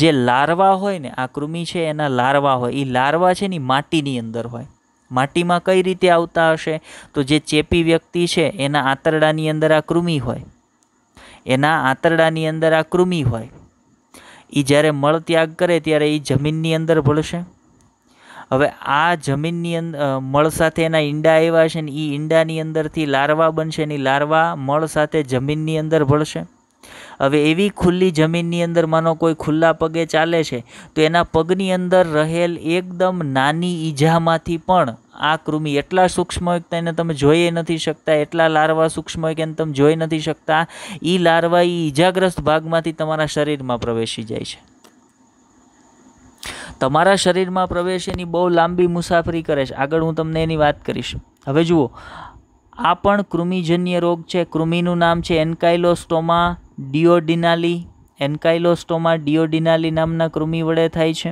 જે લાર્વા હોય ને આ કૃમિ છે એના લાર્વા હોય એ લાર્વા છે ને માટીની અંદર હોય માટીમાં કઈ રીતે આવતા હશે તો જે ચેપી વ્યક્તિ છે એના આંતરડાની અંદર આ કૃમિ હોય એના આંતરડાની અંદર આ કૃમિ હોય એ જ્યારે મળ ત્યાગ કરે ત્યારે એ જમીનની અંદર ભળશે હવે આ જમીનની અંદર મળ સાથે એના ઈંડા આવ્યા છે ને એ ઈંડાની અંદરથી લાર્વા બનશે ને લાર્વા મળ સાથે જમીનની અંદર ભળશે હવે એવી ખુલ્લી જમીનની અંદર માનો કોઈ ખુલ્લા પગે ચાલે છે તો એના પગની અંદર રહેલ એકદમ નાની ઈજામાંથી પણ આ કૃમિ એટલા સૂક્ષ્મ હોય કે એને તમે જોઈએ નથી શકતા એટલા લાર્વા સૂક્ષ્મ હોય કે એને તમે જોઈ નથી શકતા એ લારવા એ ઈજાગ્રસ્ત ભાગમાંથી તમારા શરીરમાં પ્રવેશી જાય છે તમારા શરીરમાં પ્રવેશ એની બહુ લાંબી મુસાફરી કરે છે આગળ હું તમને એની વાત કરીશ હવે જુઓ આ પણ કૃમિજન્ય રોગ છે કૃમિનું નામ છે એન્કાઇલોસ્ટોમા ડિયોડિનાલી એન્કાઇલોસ્ટોમા ડિયોડિનાલી નામના કૃમિ વડે થાય છે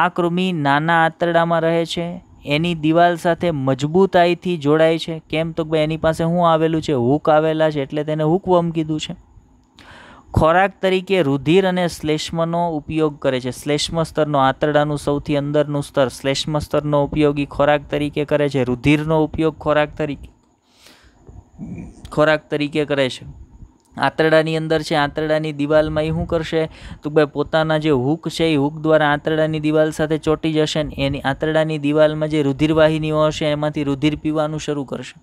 આ કૃમિ નાના આંતરડામાં રહે છે એની દિવાલ સાથે મજબૂતાઈથી જોડાય છે કેમ તો ભાઈ એની પાસે શું આવેલું છે હુક આવેલા છે એટલે તેને હૂકવમ કીધું છે ખોરાક તરીકે રુધિર અને શ્લેષ્મનો ઉપયોગ કરે છે શ્લેષ્મ સ્તરનો આંતરડાનું સૌથી અંદરનું સ્તર શ્લેષ્મ સ્તરનો ઉપયોગી ખોરાક તરીકે કરે છે રુધિરનો ઉપયોગ ખોરાક તરીકે ખોરાક તરીકે કરે છે આંતરડાની અંદર છે આંતરડાની દિવાલમાં એ શું કરશે તો ભાઈ પોતાના જે હુક છે એ હુક દ્વારા આંતરડાની દિવાલ સાથે ચોંટી જશે ને એની આંતરડાની દિવાલમાં જે રુધિરવાહિનીઓ હશે એમાંથી રુધિર પીવાનું શરૂ કરશે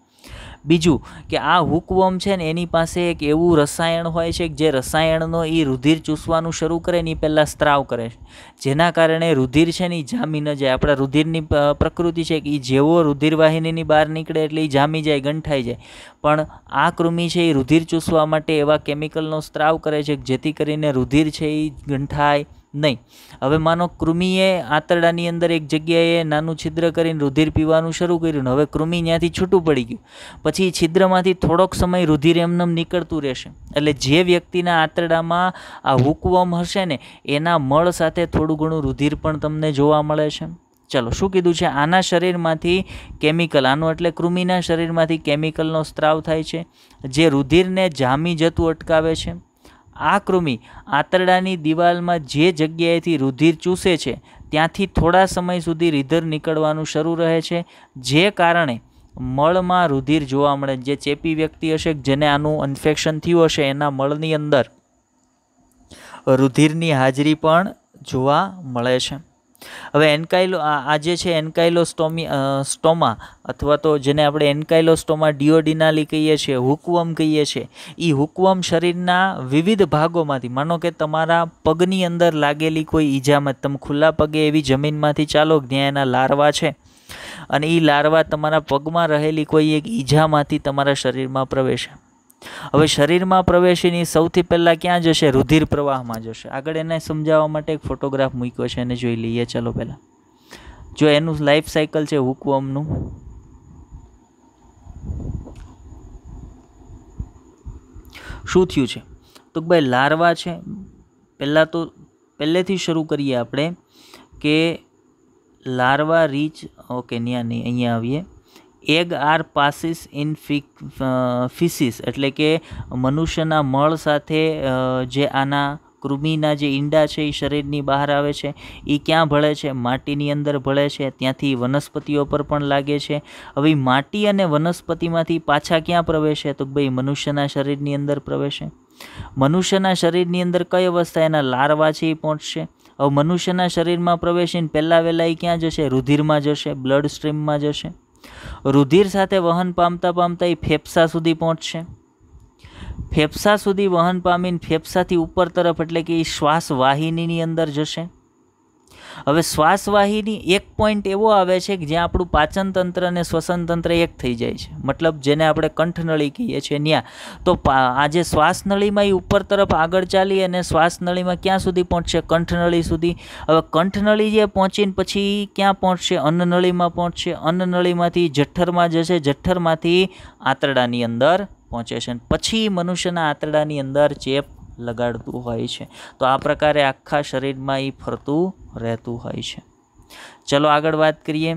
બીજું કે આ હુકવમ છે ને એની પાસે એક એવું રસાયણ હોય છે કે જે રસાયણનો એ રુધિર ચૂસવાનું શરૂ કરે ને એ પહેલાં સ્ત્રાવ કરે છે જેના કારણે રુધિર છે ને એ જામી ન જાય આપણા રુધિરની પ્રકૃતિ છે કે એ જેવો રુધિરવાહિનીની બહાર નીકળે એટલે એ જામી જાય ગંઠાઈ જાય પણ આ કૃમિ છે એ રુધિર ચૂસવા માટે એવા કેમિકલનો સ્ત્રાવ કરે છે જેથી કરીને રુધિર છે એ ગંઠાય નહીં હવે માનો કૃમિએ આંતરડાની અંદર એક જગ્યાએ નાનું છિદ્ર કરીને રુધિર પીવાનું શરૂ કર્યું ને હવે કૃમિ ત્યાંથી છૂટું પડી ગયું પછી છિદ્રમાંથી થોડોક સમય રુધિર એમનેમ નીકળતું રહેશે એટલે જે વ્યક્તિના આંતરડામાં આ હુકવમ હશે ને એના મળ સાથે થોડું ઘણું રુધિર પણ તમને જોવા મળે છે ચલો શું કીધું છે આના શરીરમાંથી કેમિકલ આનું એટલે કૃમિના શરીરમાંથી કેમિકલનો સ્ત્રાવ થાય છે જે રુધિરને જામી જતું અટકાવે છે આ કૃમિ આંતરડાની દિવાલમાં જે જગ્યાએથી રુધિર ચૂસે છે ત્યાંથી થોડા સમય સુધી રીધર નીકળવાનું શરૂ રહે છે જે કારણે મળમાં રુધિર જોવા મળે જે ચેપી વ્યક્તિ હશે જેને આનું ઇન્ફેક્શન થયું હશે એના મળની અંદર રુધિરની હાજરી પણ જોવા મળે છે હવે એન્કાઇલો આ જે છે એન્કાઇલોસ્ટોમી સ્ટોમા અથવા તો જેને આપણે એન્કાઇલોસ્ટોમા ડિયોડિનાલી કહીએ છીએ હુકવમ કહીએ છીએ એ હુકવમ શરીરના વિવિધ ભાગોમાંથી માનો કે તમારા પગની અંદર લાગેલી કોઈ ઈજામાં તમે ખુલ્લા પગે એવી જમીનમાંથી ચાલો જ્યાં એના લાર્વા છે અને એ લાર્વા તમારા પગમાં રહેલી કોઈ એક ઈજામાંથી તમારા શરીરમાં પ્રવેશે હવે શરીરમાં પ્રવેશીની સૌથી પહેલાં ક્યાં જશે રુધિર પ્રવાહમાં જશે આગળ એને સમજાવવા માટે એક ફોટોગ્રાફ મૂક્યો છે એને જોઈ લઈએ ચલો પહેલાં જો એનું લાઈફ સાયકલ છે હુકવમનું શું થયું છે તો ભાઈ લાર્વા છે પહેલાં તો પહેલેથી શરૂ કરીએ આપણે કે લાર્વા રીચ ઓકે ત્યાં નહીં અહીંયા આવીએ egg are passes in faeces એટલે કે મનુષ્યના મળ સાથે જે આના કૃમિના જે ઈંડા છે એ શરીરની બહાર આવે છે એ ક્યાં ભળે છે માટીની અંદર ભળે છે ત્યાંથી વનસ્પતિઓ પર પણ લાગે છે હવે માટી અને વનસ્પતિમાંથી પાછા ક્યાં પ્રવેશે તો ભાઈ મનુષ્યના શરીરની અંદર પ્રવેશે મનુષ્યના શરીરની અંદર કઈ અવસ્થા એના લાર્વા છે એ પહોંચશે હવે મનુષ્યના શરીરમાં પ્રવેશીને પહેલાં વહેલાં એ ક્યાં જશે રુધિરમાં જશે બ્લડ સ્ટ્રીમમાં જશે રુધિર સાથે વહન પામતા પામતા એ ફેફસા સુધી પહોંચશે ફેફસા સુધી વહન પામીને ફેફસાથી ઉપર તરફ એટલે કે એ શ્વાસવાહિનીની અંદર જશે હવે શ્વાસવાહીની એક પોઈન્ટ એવો આવે છે કે જ્યાં આપણું પાચન તંત્ર અને શ્વસન તંત્ર એક થઈ જાય છે મતલબ જેને આપણે કંઠનળી કહીએ છીએ ત્યાં તો આ જે શ્વાસનળીમાં એ ઉપર તરફ આગળ ચાલી અને શ્વાસનળીમાં ક્યાં સુધી પહોંચશે કંઠનળી સુધી હવે કંઠનળી જે પહોંચીને પછી ક્યાં પહોંચશે અન્નનળીમાં પહોંચશે અન્નનળીમાંથી જઠ્ઠરમાં જશે જઠ્ઠરમાંથી આંતરડાની અંદર પહોંચે છે પછી મનુષ્યના આંતરડાની અંદર ચેપ લગાડતું હોય છે તો આ પ્રકારે આખા શરીરમાં એ ફરતું રહેતું હોય છે ચલો આગળ વાત કરીએ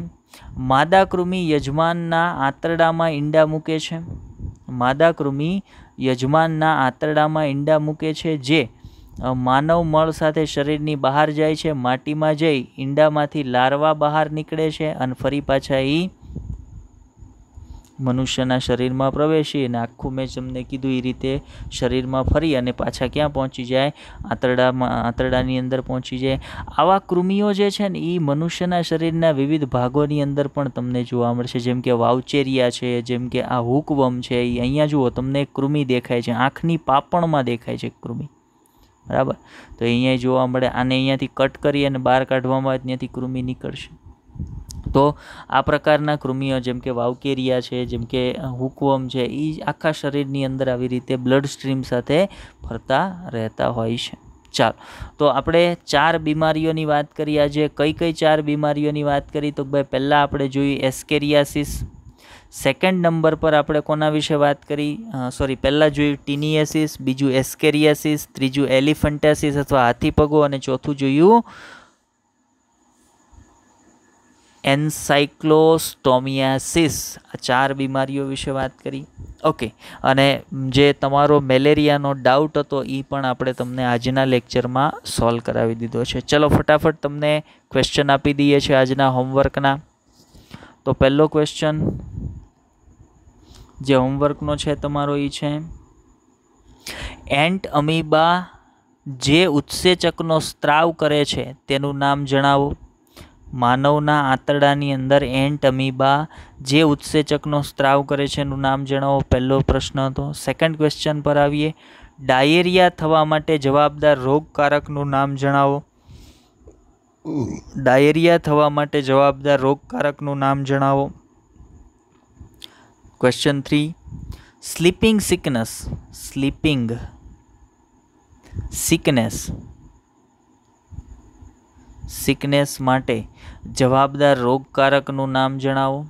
માદા કૃમિ યજમાનના આંતરડામાં ઈંડા મૂકે છે માદા કૃમિ યજમાનના આંતરડામાં ઈંડા મૂકે છે જે માનવ મળ સાથે શરીરની બહાર જાય છે માટીમાં જઈ ઈંડામાંથી લાર્વા બહાર નીકળે છે અને ફરી પાછા એ મનુષ્યના શરીરમાં પ્રવેશી અને આખું મેં તમને કીધું એ રીતે શરીરમાં ફરી અને પાછા ક્યાં પહોંચી જાય આંતરડામાં આંતરડાની અંદર પહોંચી જાય આવા કૃમિઓ જે છે ને એ મનુષ્યના શરીરના વિવિધ ભાગોની અંદર પણ તમને જોવા મળશે જેમ કે વાઉચેરિયા છે જેમ કે આ હુકવમ છે એ અહીંયા જુઓ તમને કૃમિ દેખાય છે આંખની પાપણમાં દેખાય છે કૃમિ બરાબર તો અહીંયા જોવા મળે આને અહીંયાથી કટ કરી અને બહાર કાઢવામાં આવે ત્યાંથી કૃમિ નીકળશે તો આ પ્રકારના કૃમિઓ જેમ કે વાવકેરિયા છે જેમ કે હુકવમ છે એ આખા શરીરની અંદર આવી રીતે બ્લડ સ્ટ્રીમ સાથે ફરતા રહેતા હોય છે ચાલો તો આપણે ચાર બીમારીઓની વાત કરીએ આજે કઈ કઈ ચાર બીમારીઓની વાત કરી તો ભાઈ પહેલાં આપણે જોઈ એસ્કેરિયાસિસ સેકન્ડ નંબર પર આપણે કોના વિશે વાત કરી સોરી પહેલાં જોયું ટીનિયાસિસ બીજું એસ્કેરિયાસિસ ત્રીજું એલિફન્ટાસિસ અથવા હાથીપગો અને ચોથું જોયું એન્સાઇક્લોસ્ટોમિયાસિસ આ ચાર બીમારીઓ વિશે વાત કરી ઓકે અને જે તમારો મેલેરિયાનો ડાઉટ હતો એ પણ આપણે તમને આજના લેક્ચરમાં સોલ્વ કરાવી દીધો છે ચલો ફટાફટ તમને ક્વેશ્ચન આપી દઈએ છીએ આજના હોમવર્કના તો પહેલો ક્વેશ્ચન જે હોમવર્કનો છે તમારો એ છે એન્ટ અમીબા જે ઉત્સેચકનો સ્ત્રાવ કરે છે તેનું નામ જણાવો માનવના આંતરડાની અંદર એન્ટ અમીબા જે ઉત્સેચકનો સ્ત્રાવ કરે છે એનું નામ જણાવો પહેલો પ્રશ્ન હતો સેકન્ડ ક્વેશ્ચન પર આવીએ ડાયેરિયા થવા માટે જવાબદાર રોગકારકનું નામ જણાવો ડાયેરિયા થવા માટે જવાબદાર રોગકારકનું નામ જણાવો question three sleeping sickness sleeping sickness sickness માટે જવાબદાર રોગકારકનું નામ જણાવો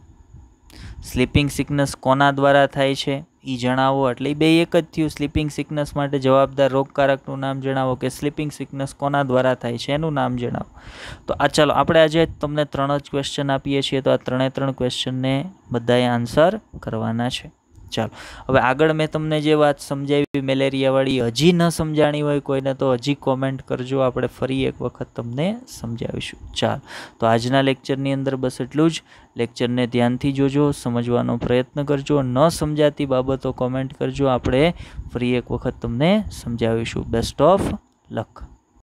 સ્લીપિંગ સિકનેસ કોના દ્વારા થાય છે એ જણાવો એટલે બે એક જ થયું સ્લીપિંગ સિકનેસ માટે જવાબદાર રોગકારકનું નામ જણાવો કે સ્લીપિંગ સિકનેસ કોના દ્વારા થાય છે એનું નામ જણાવો તો આ ચાલો આપણે આજે તમને ત્રણ જ ક્વેશ્ચન આપીએ છીએ તો આ ત્રણે ત્રણ ક્વેશ્ચનને બધાએ આન્સર કરવાના છે ચાલો હવે આગળ મેં તમને જે વાત સમજાવી મેલેરિયાવાળી હજી ન સમજાણી હોય કોઈને તો હજી કોમેન્ટ કરજો આપણે ફરી એક વખત તમને સમજાવીશું ચાલ તો આજના લેક્ચરની અંદર બસ એટલું જ લેક્ચરને ધ્યાનથી જોજો સમજવાનો પ્રયત્ન કરજો ન સમજાતી બાબતો કોમેન્ટ કરજો આપણે ફરી એક વખત તમને સમજાવીશું બેસ્ટ ઓફ લખ